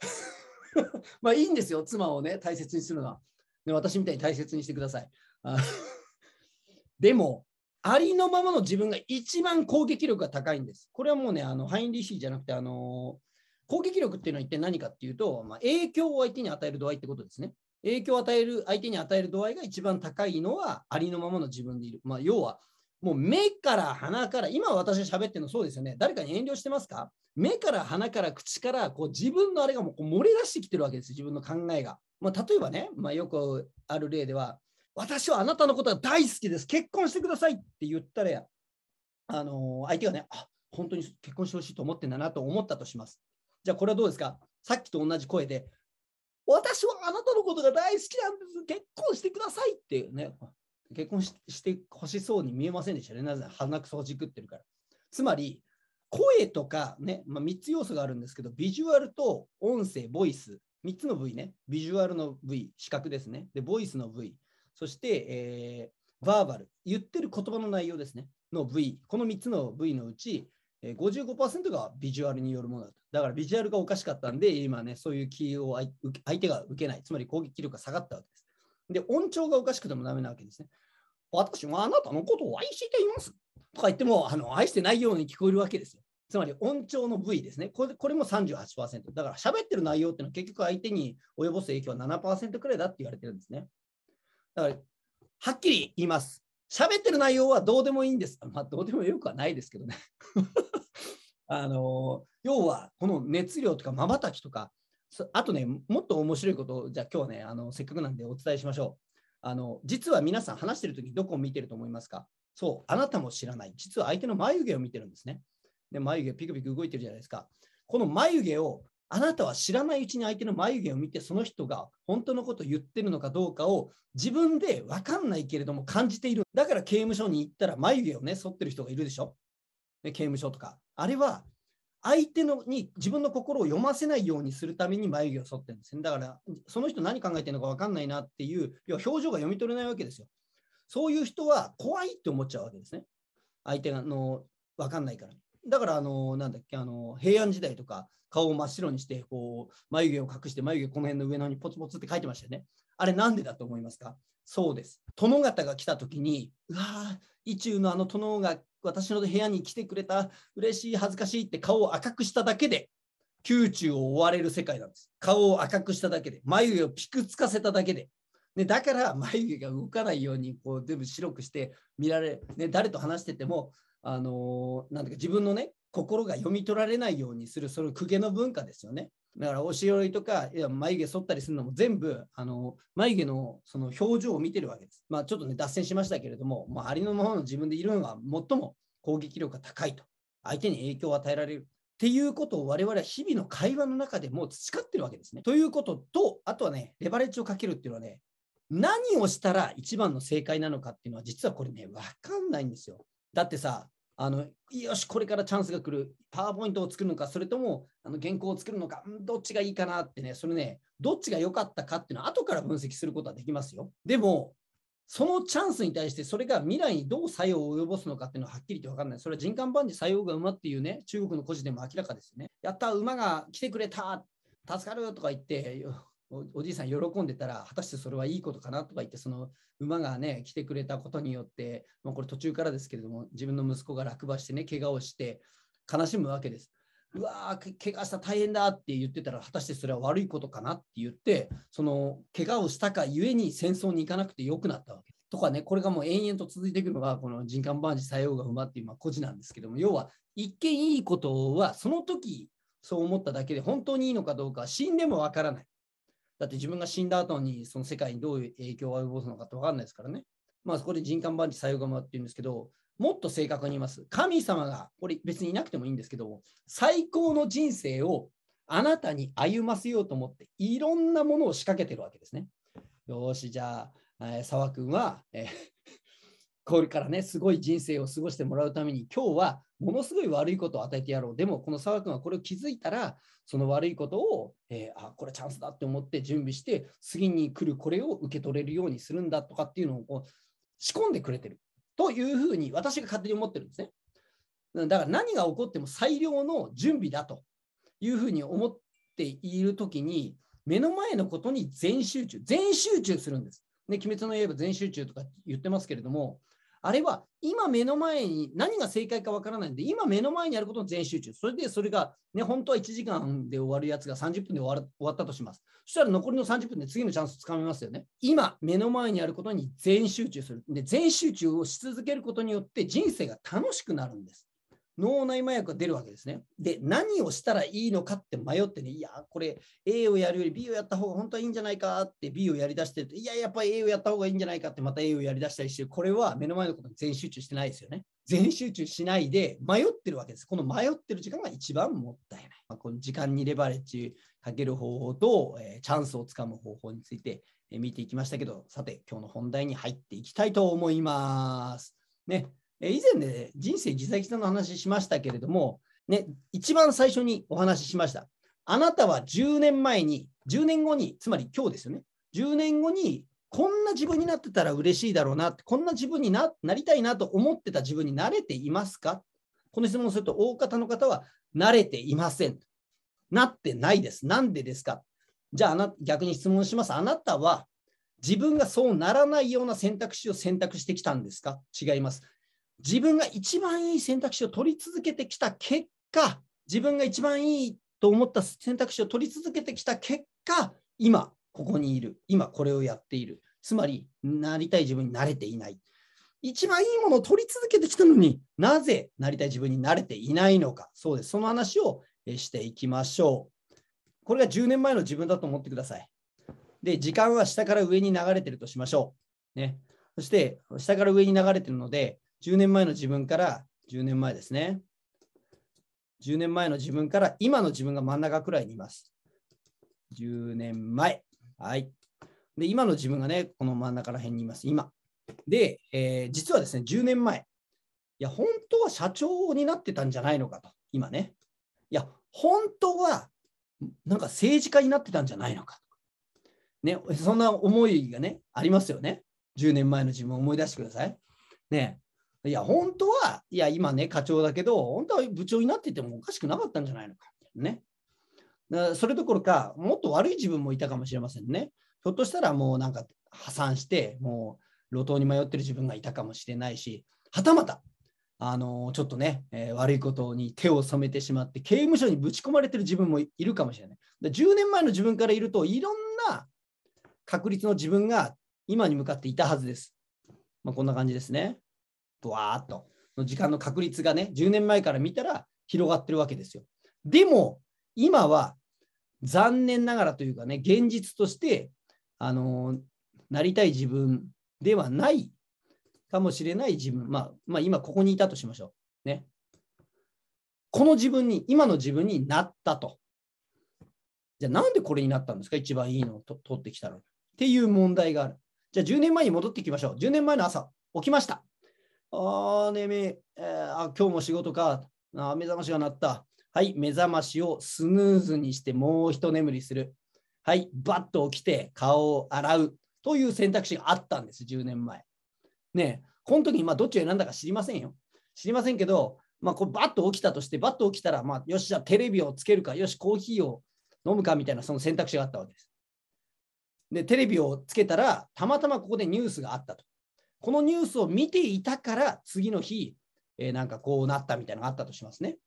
まあいいんですよ、妻をね、大切にするのは。ね、私みたいに大切にしてください。でも、ありのままの自分が一番攻撃力が高いんです。これはもうね、あのハインリッシーじゃなくて、あのー、攻撃力っていうのは一体何かっていうと、まあ、影響を相手に与える度合いってことですね。影響を与える、相手に与える度合いが一番高いのはありのままの自分でいる。まあ、要は、もう目から鼻から、今私喋ってるのそうですよね。誰かに遠慮してますか目から鼻から口からこう自分のあれがもうこう漏れ出してきてるわけです、自分の考えが。まあ、例えばね、まあ、よくある例では、私はあなたのことが大好きです、結婚してくださいって言ったら、あのー、相手がね、あ本当に結婚してほしいと思ってんだなと思ったとします。じゃあこれはどうですかさっきと同じ声で、私はあなたのことが大好きなんです、結婚してくださいってね、結婚してほしそうに見えませんでしたね。なぜ鼻くそをじくってるから。つまり、声とかね、まあ、3つ要素があるんですけど、ビジュアルと音声、ボイス、3つの部位ね、ビジュアルの部位、視覚ですね、でボイスの部位、そして、えー、バーバル、言ってる言葉の内容ですね、の部位、この3つの部位のうち、えー、55%がビジュアルによるものだと。だからビジュアルがおかしかったんで、今ね、そういう気を相手が受けない、つまり攻撃力が下がったわけです。で、音調がおかしくてもダメなわけですね。私はあなたのことを愛していますとか言ってもあの愛してないように聞こえるわけですよ。つまり音調の部位ですね。これこれも38%。だから喋ってる内容っていうのは結局相手に及ぼす影響は7%くらいだって言われてるんですね。だから、はっきり言います。喋ってる内容はどうでもいいんです。まあ、どうでもよくはないですけどね。あの要は、この熱量とかまばたきとか、あとね、もっと面白いことを、じゃあ今日はね、あのせっかくなんでお伝えしましょう。あの実は皆さん話してるときどこを見てると思いますかそう、あなたも知らない。実は相手の眉毛を見てるんですね。で、眉毛ピクピク動いてるじゃないですか。この眉毛をあなたは知らないうちに相手の眉毛を見て、その人が本当のことを言ってるのかどうかを自分で分かんないけれども感じている。だから刑務所に行ったら眉毛をね、剃ってる人がいるでしょ。で刑務所とか。あれは相手のに自分の心を読ませないようにするために眉毛を剃ってるんですね。だから、その人何考えてるのか分かんないなっていう、要は表情が読み取れないわけですよ。そういう人は怖いって思っちゃうわけですね。相手がの分かんないから。だから、あの、なんだっけ、あの、平安時代とか、顔を真っ白にして、こう、眉毛を隠して、眉毛この辺の上のにポツポツって書いてましたよね。あれなんでだと思いますかそうです。殿方が来た時に、うわあ、意中のあの殿が私の部屋に来てくれた、嬉しい、恥ずかしいって顔を赤くしただけで、宮中を追われる世界なんです。顔を赤くしただけで、眉毛をピクつかせただけで。ね、だから眉毛が動かないようにこう全部白くして見られね、誰と話してても、あのー、なんか自分のね心が読み取られないようにするその公家の文化ですよね。だからおしろいとかいや眉毛剃ったりするのも全部あの眉毛のその表情を見てるわけです。まあ、ちょっとね脱線しましたけれども、まあ、ありのままの自分でいるのが最も攻撃力が高いと相手に影響を与えられるっていうことを我々は日々の会話の中でもう培ってるわけですね。ということとあとはねレバレッジをかけるっていうのはね何をしたら一番の正解なのかっていうのは実はこれね分かんないんですよ。だってさあのよし、これからチャンスが来る、パワーポイントを作るのか、それともあの原稿を作るのか、どっちがいいかなってね、それね、どっちが良かったかっていうのは後から分析することはできますよ。でも、そのチャンスに対して、それが未来にどう作用を及ぼすのかっていうのははっきりと分からない。それは人間万事作用が馬っていうね、中国の故事でも明らかですよね。やった、馬が来てくれた、助かるとか言って、おじいさん喜んでたら果たしてそれはいいことかなとか言ってその馬がね来てくれたことによって、まあ、これ途中からですけれども自分の息子が落馬してね怪我をして悲しむわけです。うわー怪我した大変だって言ってたら果たしてそれは悪いことかなって言ってその怪我をしたかゆえに戦争に行かなくてよくなったわけとかねこれがもう延々と続いていくのがこの「人間万事作用が馬」っていう孤児なんですけども要は一見いいことはその時そう思っただけで本当にいいのかどうかは死んでもわからないだって自分が死んだ後にその世界にどういう影響を及ぼすのかって分かんないですからね。まあそこで人間万事作用釜っていうんですけど、もっと正確に言います。神様が、これ別にいなくてもいいんですけど、最高の人生をあなたに歩ませようと思っていろんなものを仕掛けてるわけですね。よし、じゃあ、え沢君は、えー、これからね、すごい人生を過ごしてもらうために、今日はものすごい悪いことを与えてやろう。でも、この沢君はこれを気づいたら、その悪いことを、えー、あ、これチャンスだって思って準備して、次に来るこれを受け取れるようにするんだとかっていうのをこう仕込んでくれてる。というふうに私が勝手に思ってるんですね。だから何が起こっても最良の準備だというふうに思っているときに、目の前のことに全集中、全集中するんです。ね、鬼滅の刃全集中とか言ってますけれども、あれは今目の前に何が正解かわからないんで、今目の前にあることの全集中。それでそれが、ね、本当は1時間で終わるやつが30分で終わったとします。そしたら残りの30分で次のチャンスつかめますよね。今目の前にあることに全集中する。で、全集中をし続けることによって人生が楽しくなるんです。脳内麻薬が出るわけですね。で、何をしたらいいのかって迷ってね、いや、これ A をやるより B をやった方が本当はいいんじゃないかって B をやりだしてると、いや、やっぱり A をやった方がいいんじゃないかってまた A をやりだしたりして、これは目の前のことに全集中してないですよね。全集中しないで迷ってるわけです。この迷ってる時間が一番もったいない。まあ、この時間にレバレッジかける方法と、えー、チャンスをつかむ方法について、えー、見ていきましたけど、さて、今日の本題に入っていきたいと思います。ね。以前ね、人生自在北の話しましたけれども、ね、一番最初にお話ししました。あなたは10年前に、10年後に、つまり今日ですよね、10年後にこんな自分になってたら嬉しいだろうな、こんな自分にななりたいなと思ってた自分に慣れていますかこの質問をすると、大方の方は慣れていません。なってないです。なんでですかじゃあ逆に質問します。あなたは自分がそうならないような選択肢を選択してきたんですか違います。自分が一番いい選択肢を取り続けてきた結果、自分が一番いいと思った選択肢を取り続けてきた結果、今、ここにいる、今、これをやっている、つまり、なりたい自分に慣れていない。一番いいものを取り続けてきたのになぜなりたい自分に慣れていないのか、そうです、その話をしていきましょう。これが10年前の自分だと思ってください。で、時間は下から上に流れてるとしましょう。ね、そして、下から上に流れてるので、10年前の自分から10年前ですね。10年前の自分から今の自分が真ん中くらいにいます。10年前。はい。で、今の自分がね、この真ん中ら辺にいます。今。で、えー、実はですね、10年前。いや、本当は社長になってたんじゃないのかと。今ね。いや、本当は、なんか政治家になってたんじゃないのか。ね、そんな思いがね、ありますよね。10年前の自分を思い出してください。ねいや、本当は、いや、今ね、課長だけど、本当は部長になっててもおかしくなかったんじゃないのか。ね。それどころか、もっと悪い自分もいたかもしれませんね。ひょっとしたらもうなんか破産して、もう路頭に迷ってる自分がいたかもしれないし、はたまた、あのちょっとね、えー、悪いことに手を染めてしまって、刑務所にぶち込まれてる自分もいるかもしれない。で10年前の自分からいると、いろんな確率の自分が今に向かっていたはずです。まあ、こんな感じですね。ぶわーっとの時間の確率がね、10年前から見たら広がってるわけですよ。でも、今は残念ながらというかね、現実として、あのー、なりたい自分ではないかもしれない自分、まあ、まあ、今ここにいたとしましょう。ね。この自分に、今の自分になったと。じゃあなんでこれになったんですか一番いいのを取ってきたのに。っていう問題がある。じゃあ10年前に戻ってきましょう。10年前の朝、起きました。ああ、眠えー、あ、今日も仕事か。あ目覚ましが鳴った。はい、目覚ましをスヌーズにしてもう一眠りする。はい、バッと起きて顔を洗うという選択肢があったんです、10年前。ねこの時にまあどっちを選んだか知りませんよ。知りませんけど、まあ、こうバッと起きたとして、バッと起きたら、まあ、よし、じゃあテレビをつけるか、よし、コーヒーを飲むかみたいなその選択肢があったわけです。で、テレビをつけたら、たまたまここでニュースがあったと。このニュースを見ていたから次の日、えー、なんかこうなったみたいなのがあったとしますね。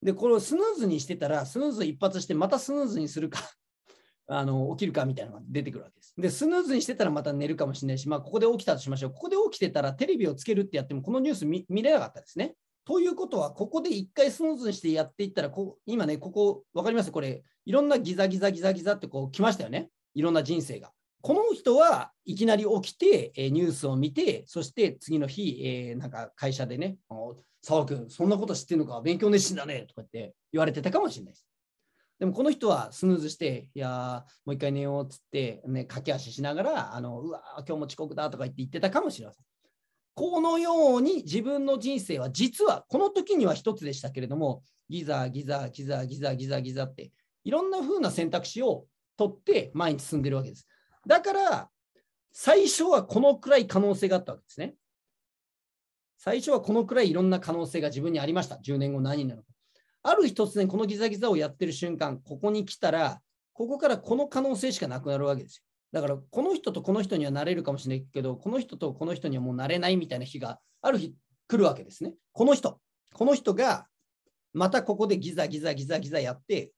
で、これをスヌーズにしてたら、スヌーズ一発して、またスヌーズにするか あの、起きるかみたいなのが出てくるわけです。で、スヌーズにしてたらまた寝るかもしれないし、まあ、ここで起きたとしましょう。ここで起きてたらテレビをつけるってやっても、このニュース見見れなかったですね。ということは、ここで一回スムーズにしてやっていったら、こ今ね、ここ、わかりますこれ、いろんなギザギザギザギザってこう来ましたよね。いろんな人生が。この人はいきなり起きて、えニュースを見て、そして次の日、えなんか会社でね、澤君、そんなこと知ってるのか、勉強熱心だねとかって言われてたかもしれないです。でもこの人はスムーズして、いやもう一回寝ようっつって、ね、駆け足しながら、あのうわ今日も遅刻だとか言って言ってたかもしれません。このように自分の人生は実はこの時には一つでしたけれども、ギザギザギザギザギザギザっていろんな風な選択肢を取って前に進んでるわけです。だから、最初はこのくらい可能性があったわけですね。最初はこのくらいいろんな可能性が自分にありました。10年後何になるか。ある日突然、このギザギザをやってる瞬間、ここに来たら、ここからこの可能性しかなくなるわけですよ。だから、この人とこの人にはなれるかもしれないけど、この人とこの人にはもうなれないみたいな日がある日来るわけですね。この人、この人がまたここでギザギザギザギザやって、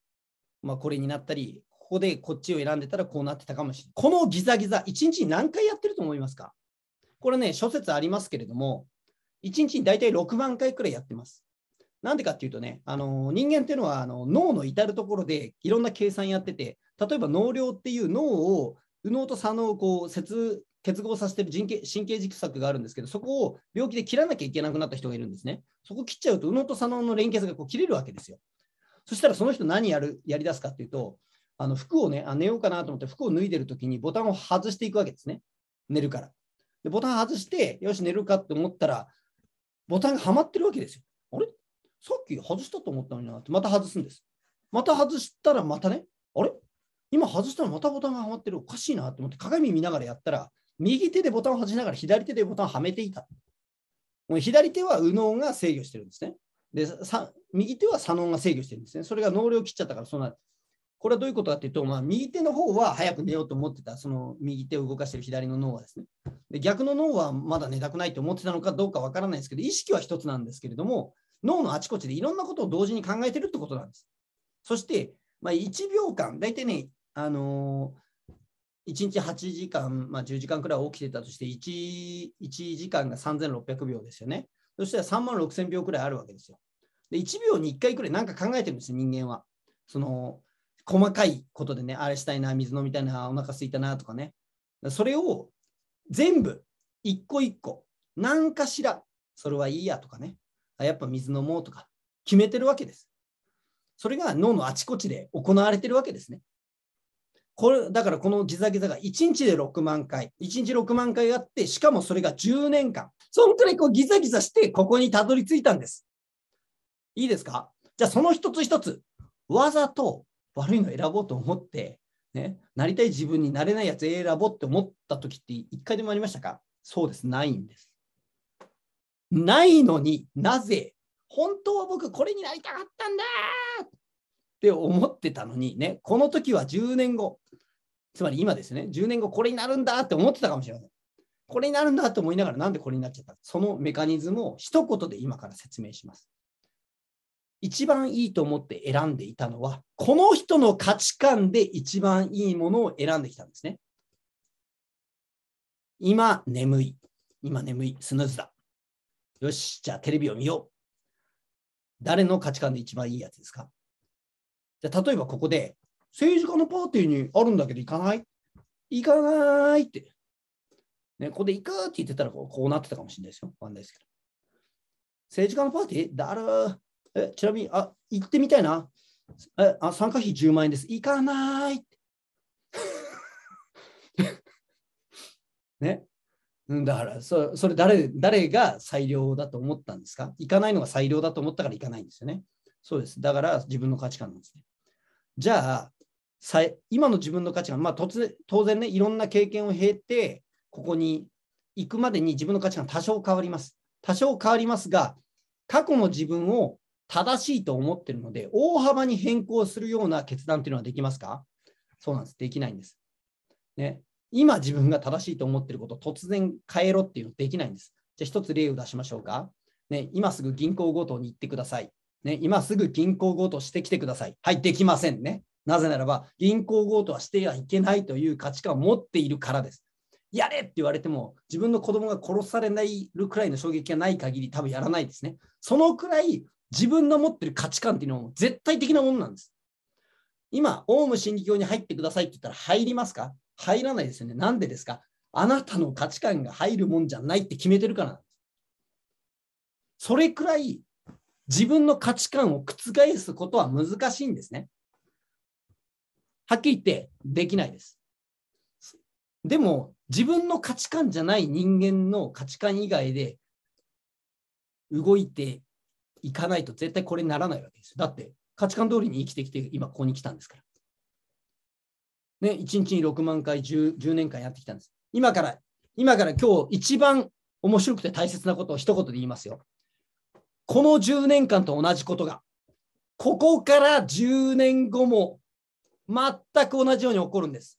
まあ、これになったり、ここでこっちを選んでたらこうなってたかもしれない。このギザギザ、1日に何回やってると思いますかこれね、諸説ありますけれども、1日に大体6万回くらいやってます。なんでかっていうとね、あの人間っていうのはあの脳の至るところでいろんな計算やってて、例えば脳量っていう脳を右脳と左脳をこう接結合させてる人経神経軸索があるんですけど、そこを病気で切らなきゃいけなくなった人がいるんですね。そこ切っちゃうと、右脳と左脳の連結がこう切れるわけですよ。そしたらその人何やるやりだすかっていうと、あの服をねあ、寝ようかなと思って服を脱いでるときにボタンを外していくわけですね。寝るから。で、ボタン外して、よし、寝るかって思ったら、ボタンがはまってるわけですよ。あれさっき外したと思ったのになって、また外すんです。また外したらまたね、あれ今外したらまたボタンがはまってる。おかしいなと思って、鏡見ながらやったら、右手でボタンを外しながら左手でボタンをはめていた。もう左手は右脳が制御してるんですね。で、右手は左脳が制御してるんですね。それが脳量切っちゃったから、そんなこれはどういうことかというと、まあ、右手の方は早く寝ようと思ってた、その右手を動かしてる左の脳はですね。で逆の脳はまだ寝たくないと思ってたのかどうかわからないですけど、意識は一つなんですけれども、脳のあちこちでいろんなことを同時に考えてるってことなんです。そして、まあ、1秒間、大体ね、あのー、1日8時間、まあ、10時間くらい起きてたとして1、1時間が3600秒ですよね。そしたら3万6000秒くらいあるわけですよ。で1秒に1回くらい何か考えてるんです人間は。その細かいことでね、あれしたいな、水飲みたいな、お腹すいたなとかね。それを全部、一個一個、何かしら、それはいいやとかね、やっぱ水飲もうとか、決めてるわけです。それが脳のあちこちで行われてるわけですね。これだからこのギザギザが1日で6万回、1日6万回やって、しかもそれが10年間、そのくらいこうギザギザして、ここにたどり着いたんです。いいですかじゃあその一つ一つ、わざと悪いの選ぼうと思って、ね、なりたい自分になれないやつ選ぼうって思った時って一回でもありましたかそうです、ないんです。ないのになぜ、本当は僕これになりたかったんだって思ってたのにね、この時は10年後、つまり今ですね、10年後これになるんだって思ってたかもしれません。これになるんだと思いながら、なんでこれになっちゃったそのメカニズムを一言で今から説明します。一番いいと思って選んでいたのは、この人の価値観で一番いいものを選んできたんですね。今眠い。今眠い。スヌーズだ。よし、じゃあテレビを見よう。誰の価値観で一番いいやつですかじゃ例えばここで、政治家のパーティーにあるんだけど行かない行かないって。ね、ここで行くって言ってたらこうなってたかもしれないですよ。わかんないですけど。政治家のパーティーだえちなみに、あ、行ってみたいな。えあ参加費10万円です。行かない。ね。だからそ、それ誰誰が最良だと思ったんですか行かないのが最良だと思ったから行かないんですよね。そうです。だから自分の価値観なんですね。じゃあ、さ今の自分の価値観、まあ、突然当然ね、いろんな経験を経て、ここに行くまでに自分の価値観多少変わります。多少変わりますが、過去の自分を正しいと思ってるので、大幅に変更するような決断というのはできますかそうなんです。できないんです。ね、今自分が正しいと思ってることを突然変えろっていうのできないんです。じゃあ一つ例を出しましょうか。ね、今すぐ銀行強盗に行ってください。ね、今すぐ銀行強盗してきてください。はい、できませんね。なぜならば、銀行強盗はしてはいけないという価値観を持っているからです。やれって言われても、自分の子供が殺されないるくらいの衝撃がない限り、多分やらないですね。そのくらい自分の持ってる価値観っていうのは絶対的なものなんです。今、オウム真理教に入ってくださいって言ったら入りますか入らないですよね。なんでですかあなたの価値観が入るもんじゃないって決めてるからそれくらい自分の価値観を覆すことは難しいんですね。はっきり言ってできないです。でも自分の価値観じゃない人間の価値観以外で動いていかないと絶対これにならないわけですよ。だって価値観通りに生きてきて今ここに来たんですから。ね、1日に6万回 10, 10年間やってきたんです。今から、今から今日一番面白くて大切なことを一言で言いますよ。この10年間と同じことが、ここから10年後も全く同じように起こるんです。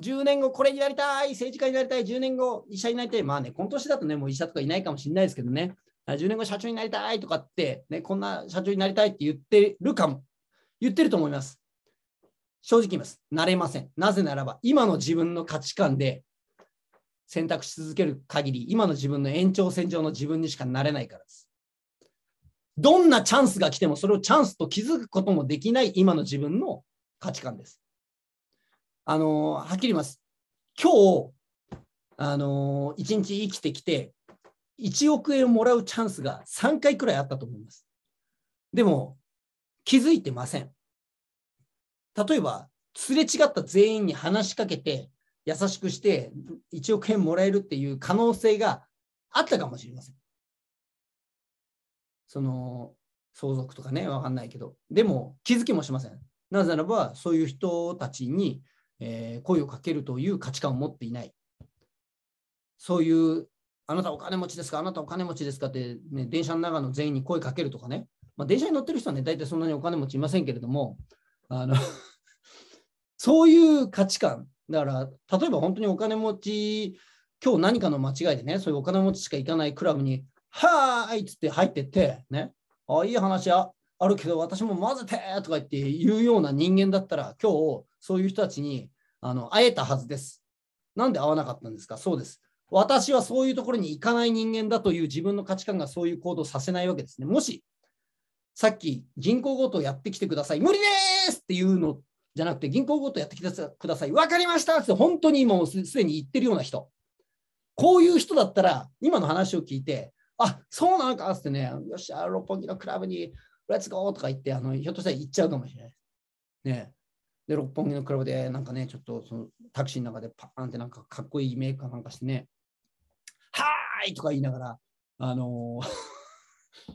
10年後、これになりたい、政治家になりたい、10年後、医者になりたい。まあね、今年だとね、もう医者とかいないかもしれないですけどね。10年後社長になりたいとかって、ね、こんな社長になりたいって言ってるかも、言ってると思います。正直言います。なれません。なぜならば、今の自分の価値観で選択し続ける限り、今の自分の延長線上の自分にしかなれないからです。どんなチャンスが来ても、それをチャンスと気づくこともできない今の自分の価値観です。あのはっきり言います。今日、あの一日生きてきて、1億円をもらうチャンスが3回くらいあったと思います。でも、気づいてません。例えば、すれ違った全員に話しかけて、優しくして1億円もらえるっていう可能性があったかもしれません。その、相続とかね、わかんないけど。でも、気づきもしません。なぜならば、そういう人たちに、えー、声をかけるという価値観を持っていない。そういうあなたお金持ちですかあなたお金持ちですかって、ね、電車の中の全員に声かけるとかね、まあ、電車に乗ってる人はね、大体そんなにお金持ちいませんけれども、あの そういう価値観、だから例えば本当にお金持ち、今日何かの間違いでね、そういうお金持ちしか行かないクラブに、はーいっつって入ってって、ね、あいい話ああるけど、私も混ぜてとか言って言うような人間だったら、今日そういう人たちにあの会えたはずです。なんで会わなかったんですかそうです。私はそういうところに行かない人間だという自分の価値観がそういう行動させないわけですね。もし、さっき銀行ごとやってきてください。無理ですっていうのじゃなくて、銀行ごとやってきてください。分かりましたって本当にもうすでに言ってるような人。こういう人だったら、今の話を聞いて、あそうなのかってね、よっし、あ六本木のクラブに、レッツゴーとか言って、あのひょっとしたら行っちゃうかもしれない。ねで、六本木のクラブで、なんかね、ちょっとそのタクシーの中でパーンってなんかかっこいいメーカーなんかしてね、いとか言いながら、あのー、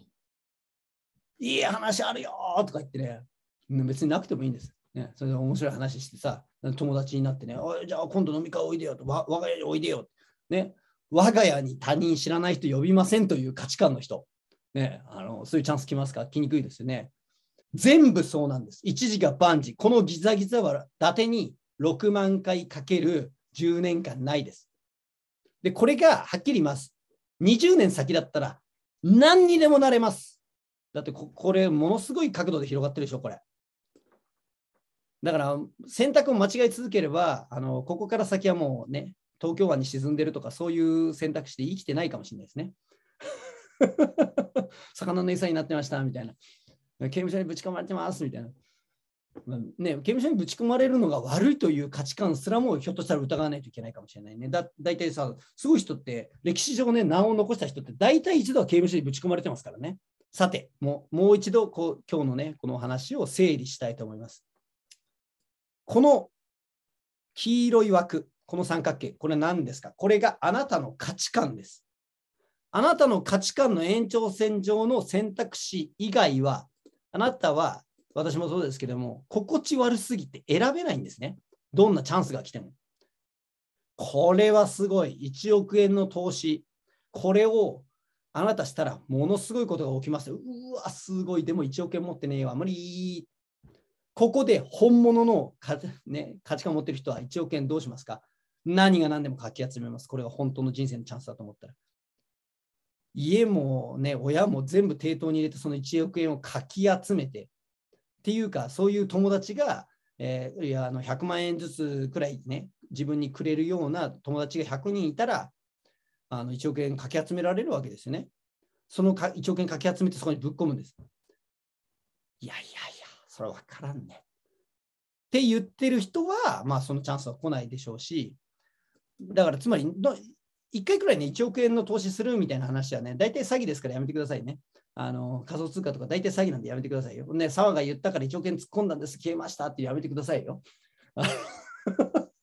いい話あるよとか言ってね、別になくてもいいんです。ね、それで面白い話してさ、友達になってね、おじゃあ今度飲み会おいでよと、わ我が家においでよ。ね、我が家に他人知らない人呼びませんという価値観の人、ね、あのそういうチャンス来ますか来にくいですよね。全部そうなんです。一時が万事。このギザギザは伊達に6万回かける10年間ないです。で、これがはっきり言います。20年先だったら何にでもなれます。だってここれものすごい角度で広がってるでしょ、これ。だから選択を間違い続ければあの、ここから先はもうね、東京湾に沈んでるとか、そういう選択肢で生きてないかもしれないですね。魚の餌になってましたみたいな。刑務所にぶちかまれてますみたいな。ね、刑務所にぶち込まれるのが悪いという価値観すらもひょっとしたら疑わないといけないかもしれないね。だ大体さ、すごい人って、歴史上ね、名を残した人って、大体一度は刑務所にぶち込まれてますからね。さて、もうもう一度こう、今日のね、この話を整理したいと思います。この黄色い枠、この三角形、これ何ですかこれがあなたの価値観です。あなたの価値観の延長線上の選択肢以外は、あなたは私もそうですけども、心地悪すぎて選べないんですね。どんなチャンスが来ても。これはすごい。1億円の投資。これをあなたしたらものすごいことが起きますうわ、すごい。でも1億円持ってねえよ。わ。まり。ここで本物の価,、ね、価値観を持ってる人は1億円どうしますか何が何でもかき集めます。これは本当の人生のチャンスだと思ったら。家もね、親も全部抵当に入れて、その1億円をかき集めて、っていうか、そういう友達が、えー、いやあの100万円ずつくらいね、自分にくれるような友達が100人いたら、あの1億円かき集められるわけですよね。そのか1億円かき集めてそこにぶっ込むんです。いやいやいや、それは分からんね。って言ってる人は、まあ、そのチャンスは来ないでしょうし、だからつまり1回くらいね、1億円の投資するみたいな話はね、大体詐欺ですからやめてくださいね。あの仮想通貨とか大体詐欺なんでやめてくださいよ。ね、沢が言ったから1億円突っ込んだんです、消えましたってやめてくださいよ。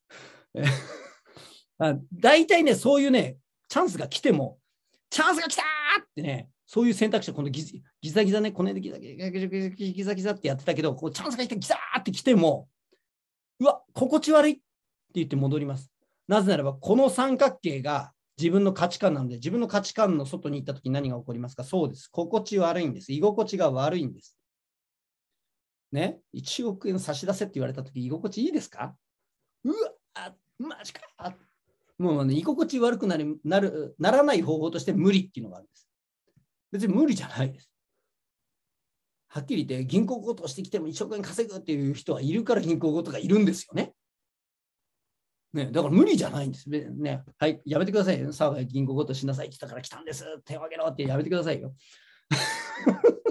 大体ね、そういうね、チャンスが来ても、チャンスが来たってね、そういう選択肢このギギザギザね、この辺でギザギザギザギザってやってたけど、こうチャンスが来てギザーって来ても、うわ、心地悪いって言って戻ります。なぜならば、この三角形が自分の価値観なんで、自分の価値観の外に行ったとき何が起こりますかそうです。心地悪いんです。居心地が悪いんです。ね、1億円差し出せって言われたとき、居心地いいですかうわ、マジか。もうね、居心地悪くなりなるならない方法として無理っていうのがあるんです。別に無理じゃないです。はっきり言って、銀行強盗してきても1億円稼ぐっていう人はいるから銀行強盗がいるんですよね。ね、だから無理じゃないんです。ね、はい、やめてくださいよ。澤が銀行ごとしなさいって言ったから来たんです。手を挙げろってやめてくださいよ。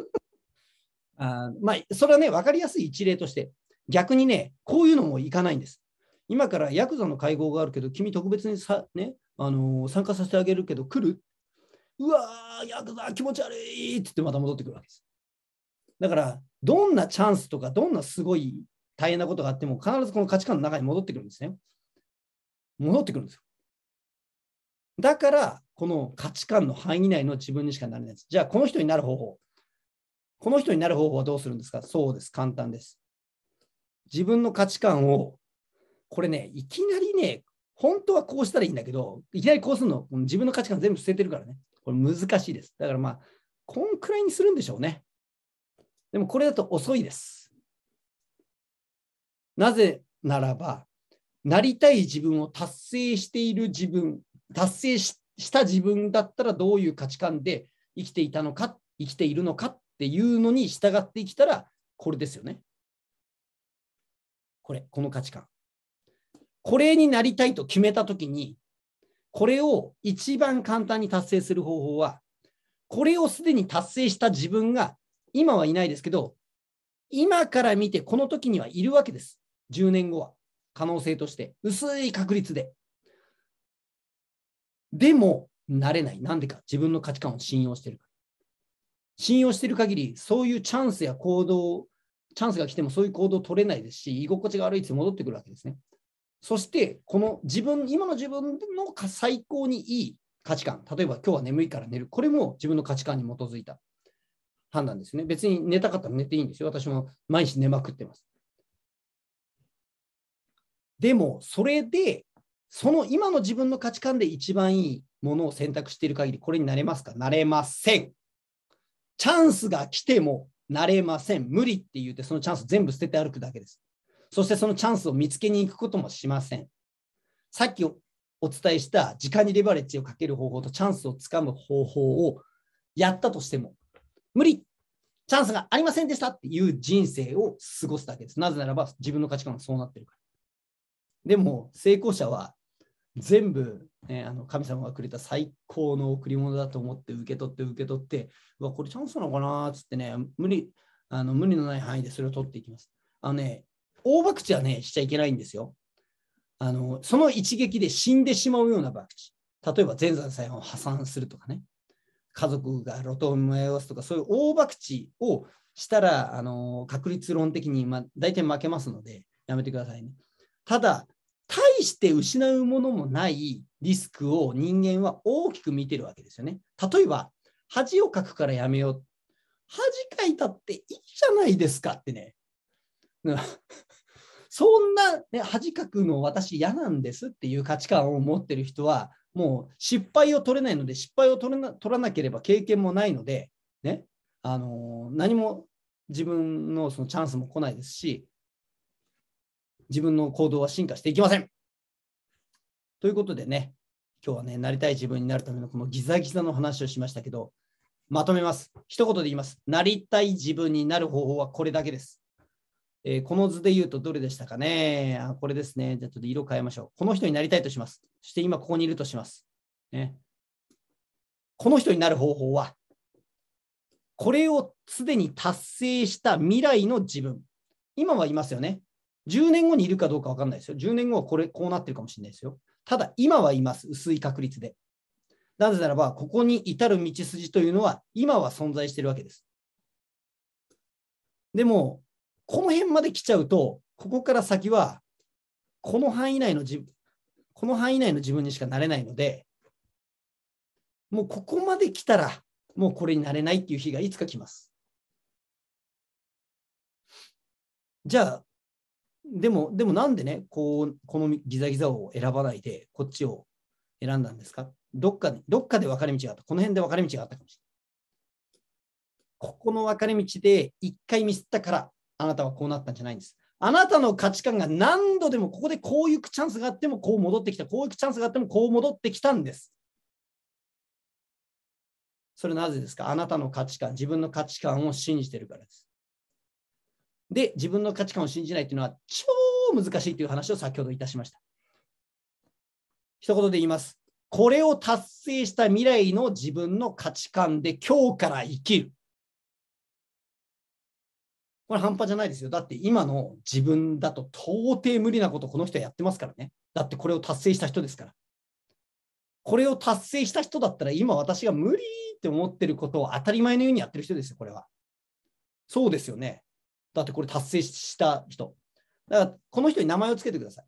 あまあ、それはね、分かりやすい一例として、逆にね、こういうのもいかないんです。今からヤクザの会合があるけど、君特別にさ、ねあのー、参加させてあげるけど来るうわー、ヤクザ気持ち悪いって言ってまた戻ってくるわけです。だから、どんなチャンスとか、どんなすごい大変なことがあっても、必ずこの価値観の中に戻ってくるんですね。戻ってくるんですよ。だから、この価値観の範囲内の自分にしかなれないです。じゃあ、この人になる方法。この人になる方法はどうするんですかそうです。簡単です。自分の価値観を、これね、いきなりね、本当はこうしたらいいんだけど、いきなりこうするの、自分の価値観全部捨ててるからね。これ難しいです。だからまあ、こんくらいにするんでしょうね。でもこれだと遅いです。なぜならば、なりたい自分を達成している自分、達成した自分だったらどういう価値観で生きていたのか、生きているのかっていうのに従ってきたら、これですよね。これ、この価値観。これになりたいと決めたときに、これを一番簡単に達成する方法は、これをすでに達成した自分が、今はいないですけど、今から見てこの時にはいるわけです。10年後は。可能性として薄い確率ででもなれないなんでか自分の価値観を信用してる信用してる限りそういうチャンスや行動チャンスが来てもそういう行動を取れないですし居心地が悪いって戻ってくるわけですねそしてこの自分今の自分の最高にいい価値観例えば今日は眠いから寝るこれも自分の価値観に基づいた判断ですね別に寝たかったら寝ていいんですよ私も毎日寝まくってますでも、それで、その今の自分の価値観で一番いいものを選択している限り、これになれますかなれません。チャンスが来てもなれません。無理って言って、そのチャンス全部捨てて歩くだけです。そしてそのチャンスを見つけに行くこともしません。さっきお伝えした時間にレバレッジをかける方法とチャンスをつかむ方法をやったとしても、無理チャンスがありませんでしたっていう人生を過ごすだけです。なぜならば自分の価値観がそうなってるから。でも成功者は全部、ね、あの神様がくれた最高の贈り物だと思って受け取って受け取って、うわ、これチャンスなのかなっつってね、無理あの、無理のない範囲でそれを取っていきます。あのね、大博打はね、しちゃいけないんですよ。あのその一撃で死んでしまうような博打。例えば全財産を破産するとかね、家族が路頭に迷わすとか、そういう大博打をしたら、あの確率論的に、ま大体負けますので、やめてくださいね。ただ、大して失うものもないリスクを人間は大きく見てるわけですよね。例えば、恥をかくからやめよう。恥かいたっていいじゃないですかってね。そんな、ね、恥かくの私嫌なんですっていう価値観を持ってる人は、もう失敗を取れないので、失敗を取れな取らなければ経験もないので、ねあのー、何も自分のそのチャンスも来ないですし、自分の行動は進化していきません。ということでね、今日はね、なりたい自分になるためのこのギザギザの話をしましたけど、まとめます。一言で言います。なりたい自分になる方法はこれだけです。えー、この図で言うとどれでしたかねあこれですね。じゃあちょっと色変えましょう。この人になりたいとします。そして今ここにいるとします。ね、この人になる方法は、これをすでに達成した未来の自分。今はいますよね。10年後にいるかどうか分かんないですよ。10年後はこれ、こうなってるかもしれないですよ。ただ、今はいます。薄い確率で。なぜならば、ここに至る道筋というのは、今は存在してるわけです。でも、この辺まで来ちゃうと、ここから先は、この範囲内の自分、この範囲内の自分にしかなれないので、もうここまで来たら、もうこれになれないっていう日がいつか来ます。じゃあ、でも、でもなんでね、こう、このギザギザを選ばないで、こっちを選んだんですかどっかで、どっかで分かれ道があった。この辺で分かれ道があったかもしれない。ここの分かれ道で一回ミスったから、あなたはこうなったんじゃないんです。あなたの価値観が何度でもここでこういうチャンスがあってもこう戻ってきた、こういうチャンスがあってもこう戻ってきたんです。それなぜですかあなたの価値観、自分の価値観を信じてるからです。で自分の価値観を信じないというのは超難しいという話を先ほどいたしました。一言で言います。これを達成した未来の自分の価値観で今日から生きる。これ半端じゃないですよ。だって今の自分だと到底無理なことこの人はやってますからね。だってこれを達成した人ですから。これを達成した人だったら今私が無理って思ってることを当たり前のようにやってる人ですよ、これは。そうですよね。だってこれ達成した人。だからこの人に名前を付けてください。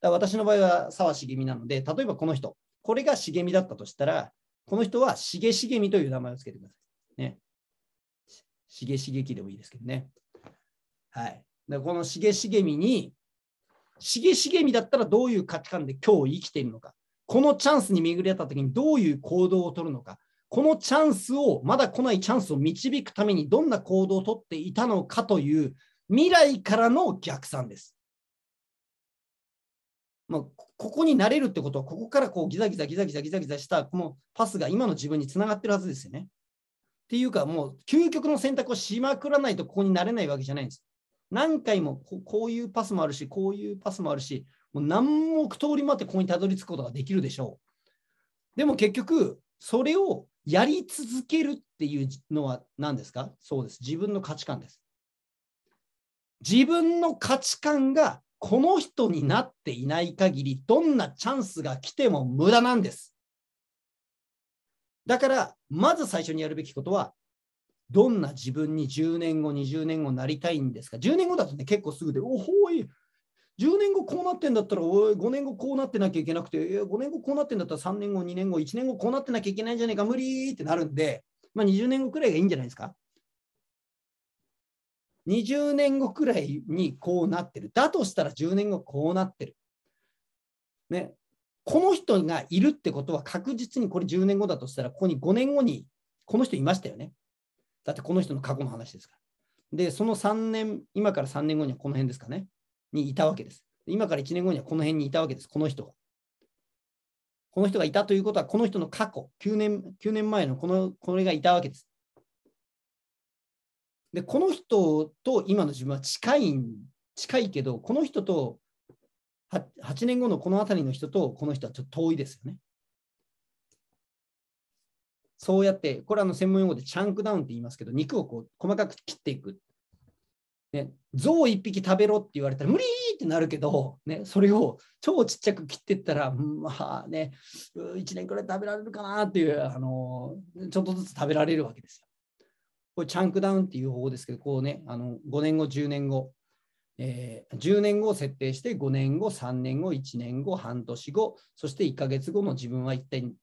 だから私の場合は沢茂みなので、例えばこの人、これが茂みだったとしたら、この人は茂茂みという名前を付けてください。ね。茂茂きでもいいですけどね。はい。でこの茂茂みに、茂茂みだったらどういう価値観で今日生きているのか、このチャンスに巡り合った時にどういう行動をとるのか、このチャンスを、まだ来ないチャンスを導くためにどんな行動をとっていたのかという未来からの逆算です。まあ、ここに慣れるってことは、ここからこうギザギザギザギザギザギザしたこのパスが今の自分につながってるはずですよね。っていうか、もう究極の選択をしまくらないとここになれないわけじゃないんです。何回もこういうパスもあるし、こういうパスもあるし、もう何億通りあってここにたどり着くことができるでしょう。でも結局、それをやり続けるっていうのは何ですかそうです。自分の価値観です。自分の価値観がこの人になっていない限り、どんなチャンスが来ても無駄なんです。だから、まず最初にやるべきことは、どんな自分に10年後、20年後なりたいんですか ?10 年後だとね、結構すぐで、おほい、10年後こうなってんだったら、5年後こうなってなきゃいけなくて、5年後こうなってんだったら3年後、2年後、1年後こうなってなきゃいけないんじゃねえか、無理ってなるんで、まあ、20年後くらいがいいんじゃないですか。20年後くらいにこうなってる。だとしたら10年後こうなってる。ね。この人がいるってことは確実にこれ10年後だとしたら、ここに5年後にこの人いましたよね。だってこの人の過去の話ですから。で、その3年、今から3年後にはこの辺ですかね。にいたわけです。今から1年後にはこの辺にいたわけです、この人が。この人がいたということは、この人の過去、9年 ,9 年前のこのこれがいたわけです。で、この人と今の自分は近い、近いけど、この人と 8, 8年後のこの辺りの人とこの人はちょっと遠いですよね。そうやって、これあの専門用語でチャンクダウンって言いますけど、肉をこう細かく切っていく。ね、象一匹食べろって言われたら無理ってなるけど、ね、それを超ちっちゃく切ってったら、まあね、1年くらい食べられるかなっていう、あのちょっとずつ食べられるわけですよ。これ、チャンクダウンっていう方法ですけど、こうね、あの5年後、10年後、えー、10年後を設定して5年後、3年後、1年後、半年後、そして1ヶ月後の自分は一体こ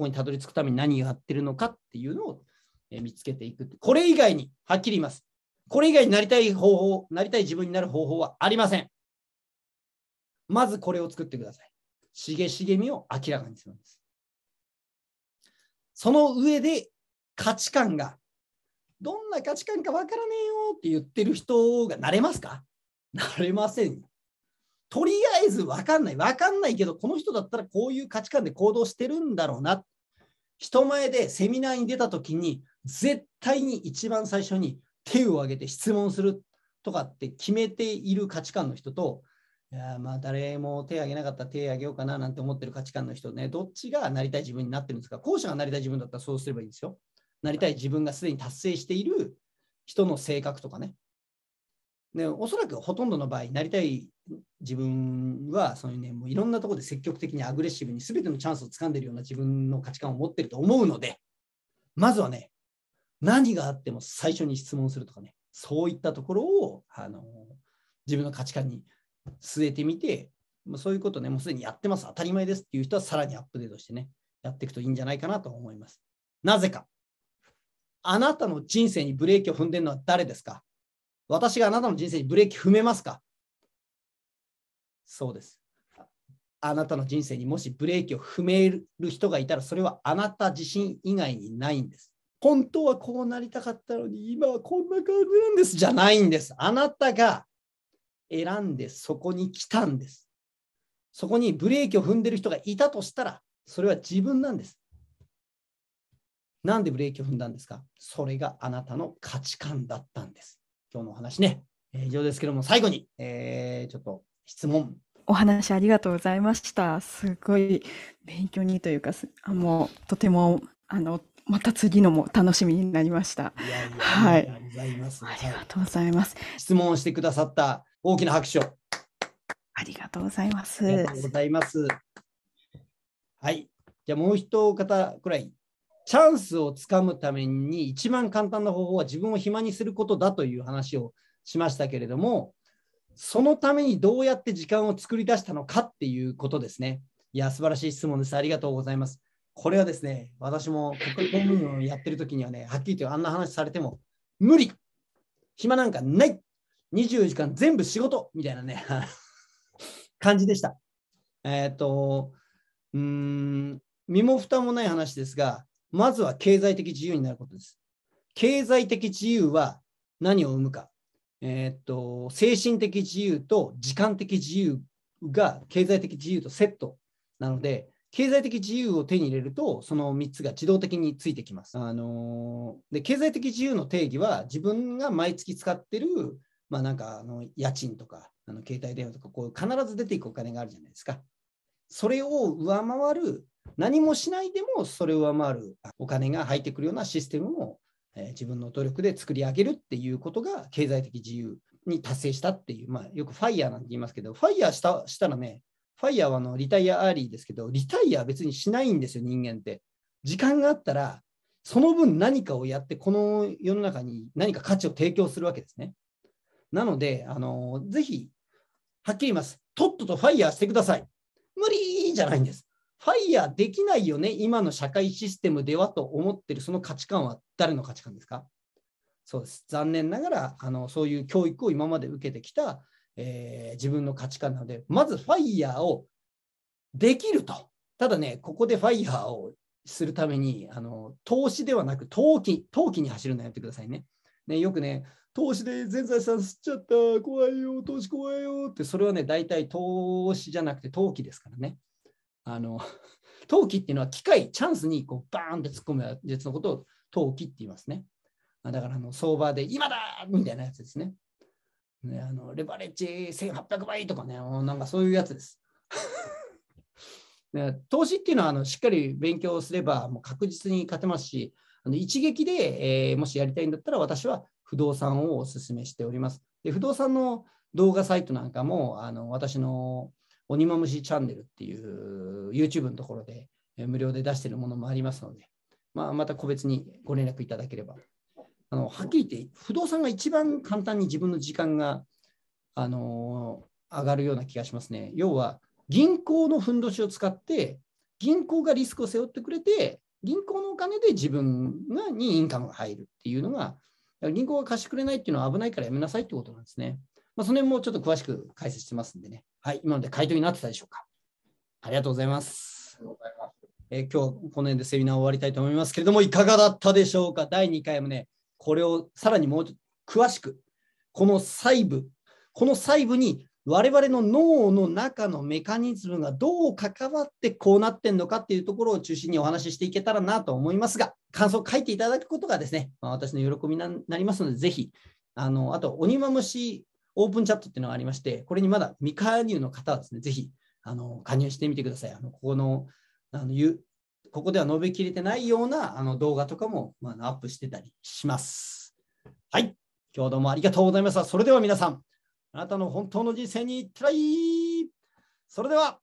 こにたどり着くために何をやってるのかっていうのを見つけていく。これ以外にはっきり言います。これ以外になりたい方法、なりたい自分になる方法はありません。まずこれを作ってください。しげしげみを明らかにするんです。その上で価値観が、どんな価値観かわからねえよって言ってる人がなれますかなれませんとりあえずわかんない。わかんないけど、この人だったらこういう価値観で行動してるんだろうな。人前でセミナーに出た時に、絶対に一番最初に、手を挙げて質問するとかって決めている価値観の人と、いやまあ誰も手を挙げなかったら手を挙げようかななんて思ってる価値観の人ね、どっちがなりたい自分になってるんですか後者がなりたい自分だったらそうすればいいんですよ。なりたい自分がすでに達成している人の性格とかね。でおそらくほとんどの場合、なりたい自分はそういうね、もういろんなところで積極的にアグレッシブに全てのチャンスをつかんでるような自分の価値観を持ってると思うので、まずはね、何があっても最初に質問するとかね、そういったところを、あの自分の価値観に据えてみて、そういうことね、もうすでにやってます、当たり前ですっていう人はさらにアップデートしてね、やっていくといいんじゃないかなと思います。なぜか、あなたの人生にブレーキを踏んでるのは誰ですか私があなたの人生にブレーキ踏めますかそうです。あなたの人生にもしブレーキを踏める人がいたら、それはあなた自身以外にないんです。本当はこうなりたかったのに今はこんな感じなんですじゃないんです。あなたが選んでそこに来たんです。そこにブレーキを踏んでる人がいたとしたらそれは自分なんです。なんでブレーキを踏んだんですかそれがあなたの価値観だったんです。今日のお話ね、え以上ですけども最後に、えー、ちょっと質問お話ありがとうございました。すごい勉強にというか、もうとてもあのまた次のも楽しみになりました。いやいやはい。ありがとうございます。質問をしてくださった大きな拍手。を。ありがとうございます。ありがとうございます。はい。じゃあもう一方くらい。チャンスをつかむために一番簡単な方法は自分を暇にすることだという話をしましたけれども、そのためにどうやって時間を作り出したのかっていうことですね。いや、素晴らしい質問です。ありがとうございます。これはですね、私も国家公務員をやってる時にはね、はっきりとあんな話されても、無理暇なんかない !24 時間全部仕事みたいなね、感じでした。えっ、と、うん、身も蓋もない話ですが、まずは経済的自由になることです。経済的自由は何を生むか。えっ、と、精神的自由と時間的自由が経済的自由とセットなので、経済的自由を手に入れると、その3つが自動的についてきます。あので経済的自由の定義は、自分が毎月使ってる、まあ、なんかあの家賃とか、あの携帯電話とかこう、必ず出ていくお金があるじゃないですか。それを上回る、何もしないでもそれを上回るお金が入ってくるようなシステムを、えー、自分の努力で作り上げるっていうことが経済的自由に達成したっていう、まあ、よくファイヤーなんて言いますけど、ファイヤーしたしたらね、ファイヤーはあのリタイアアーリーですけど、リタイアは別にしないんですよ、人間って。時間があったら、その分何かをやって、この世の中に何か価値を提供するわけですね。なので、あのぜひ、はっきり言います。とっととファイヤーしてください。無理じゃないんです。ファイヤーできないよね、今の社会システムではと思ってるその価値観は誰の価値観ですかそうです。残念ながらあの、そういう教育を今まで受けてきたえー、自分の価値観なので、まずファイヤーをできると。ただね、ここでファイヤーをするために、あの投資ではなく投機、投機に走るのやってくださいね。ねよくね、投資で全財産吸っちゃった、怖いよ、投資怖いよって、それはね、大体投資じゃなくて投機ですからね。あの 投機っていうのは機械、チャンスにこうバーンって突っ込むやつのことを投機って言いますね。だからあの相場で今だみたいなやつですね。ね、あのレバレッジ1800倍とかね、なんかそういうやつです。ね、投資っていうのはあのしっかり勉強すればもう確実に勝てますし、あの一撃で、えー、もしやりたいんだったら私は不動産をお勧めしております。で不動産の動画サイトなんかもあの私の鬼まむしチャンネルっていう YouTube のところで無料で出してるものもありますので、まあ、また個別にご連絡いただければあのはっきり言って不動産が一番簡単に自分の時間が、あの上がるような気がしますね。要は銀行のふんどしを使って銀行がリスクを背負ってくれて銀行のお金で自分がにインカムが入るっていうのが銀行が貸してくれないっていうのは危ないからやめなさいってことなんですね。まあ、その辺もちょっと詳しく解説してますんでね。はい、今ので回答になってたでしょうか。ありがとうございます。えー、今日はこの辺でセミナーを終わりたいと思いますけれども、いかがだったでしょうか。第2回もね、これをさらにもう詳しく、この細部、この細部に我々の脳の中のメカニズムがどう関わってこうなってんのかっていうところを中心にお話ししていけたらなと思いますが、感想を書いていただくことがですね、まあ、私の喜びになりますので、ぜひ、あのあと、鬼まむしオープンチャットっていうのがありまして、これにまだ未加入の方はですね、ぜひあの加入してみてください。あのここのあのここでは述べきれてないようなあの動画とかも、まあ、アップしてたりします。はい。今日どうもありがとうございました。それでは皆さん、あなたの本当の人生にいっトラい。それでは。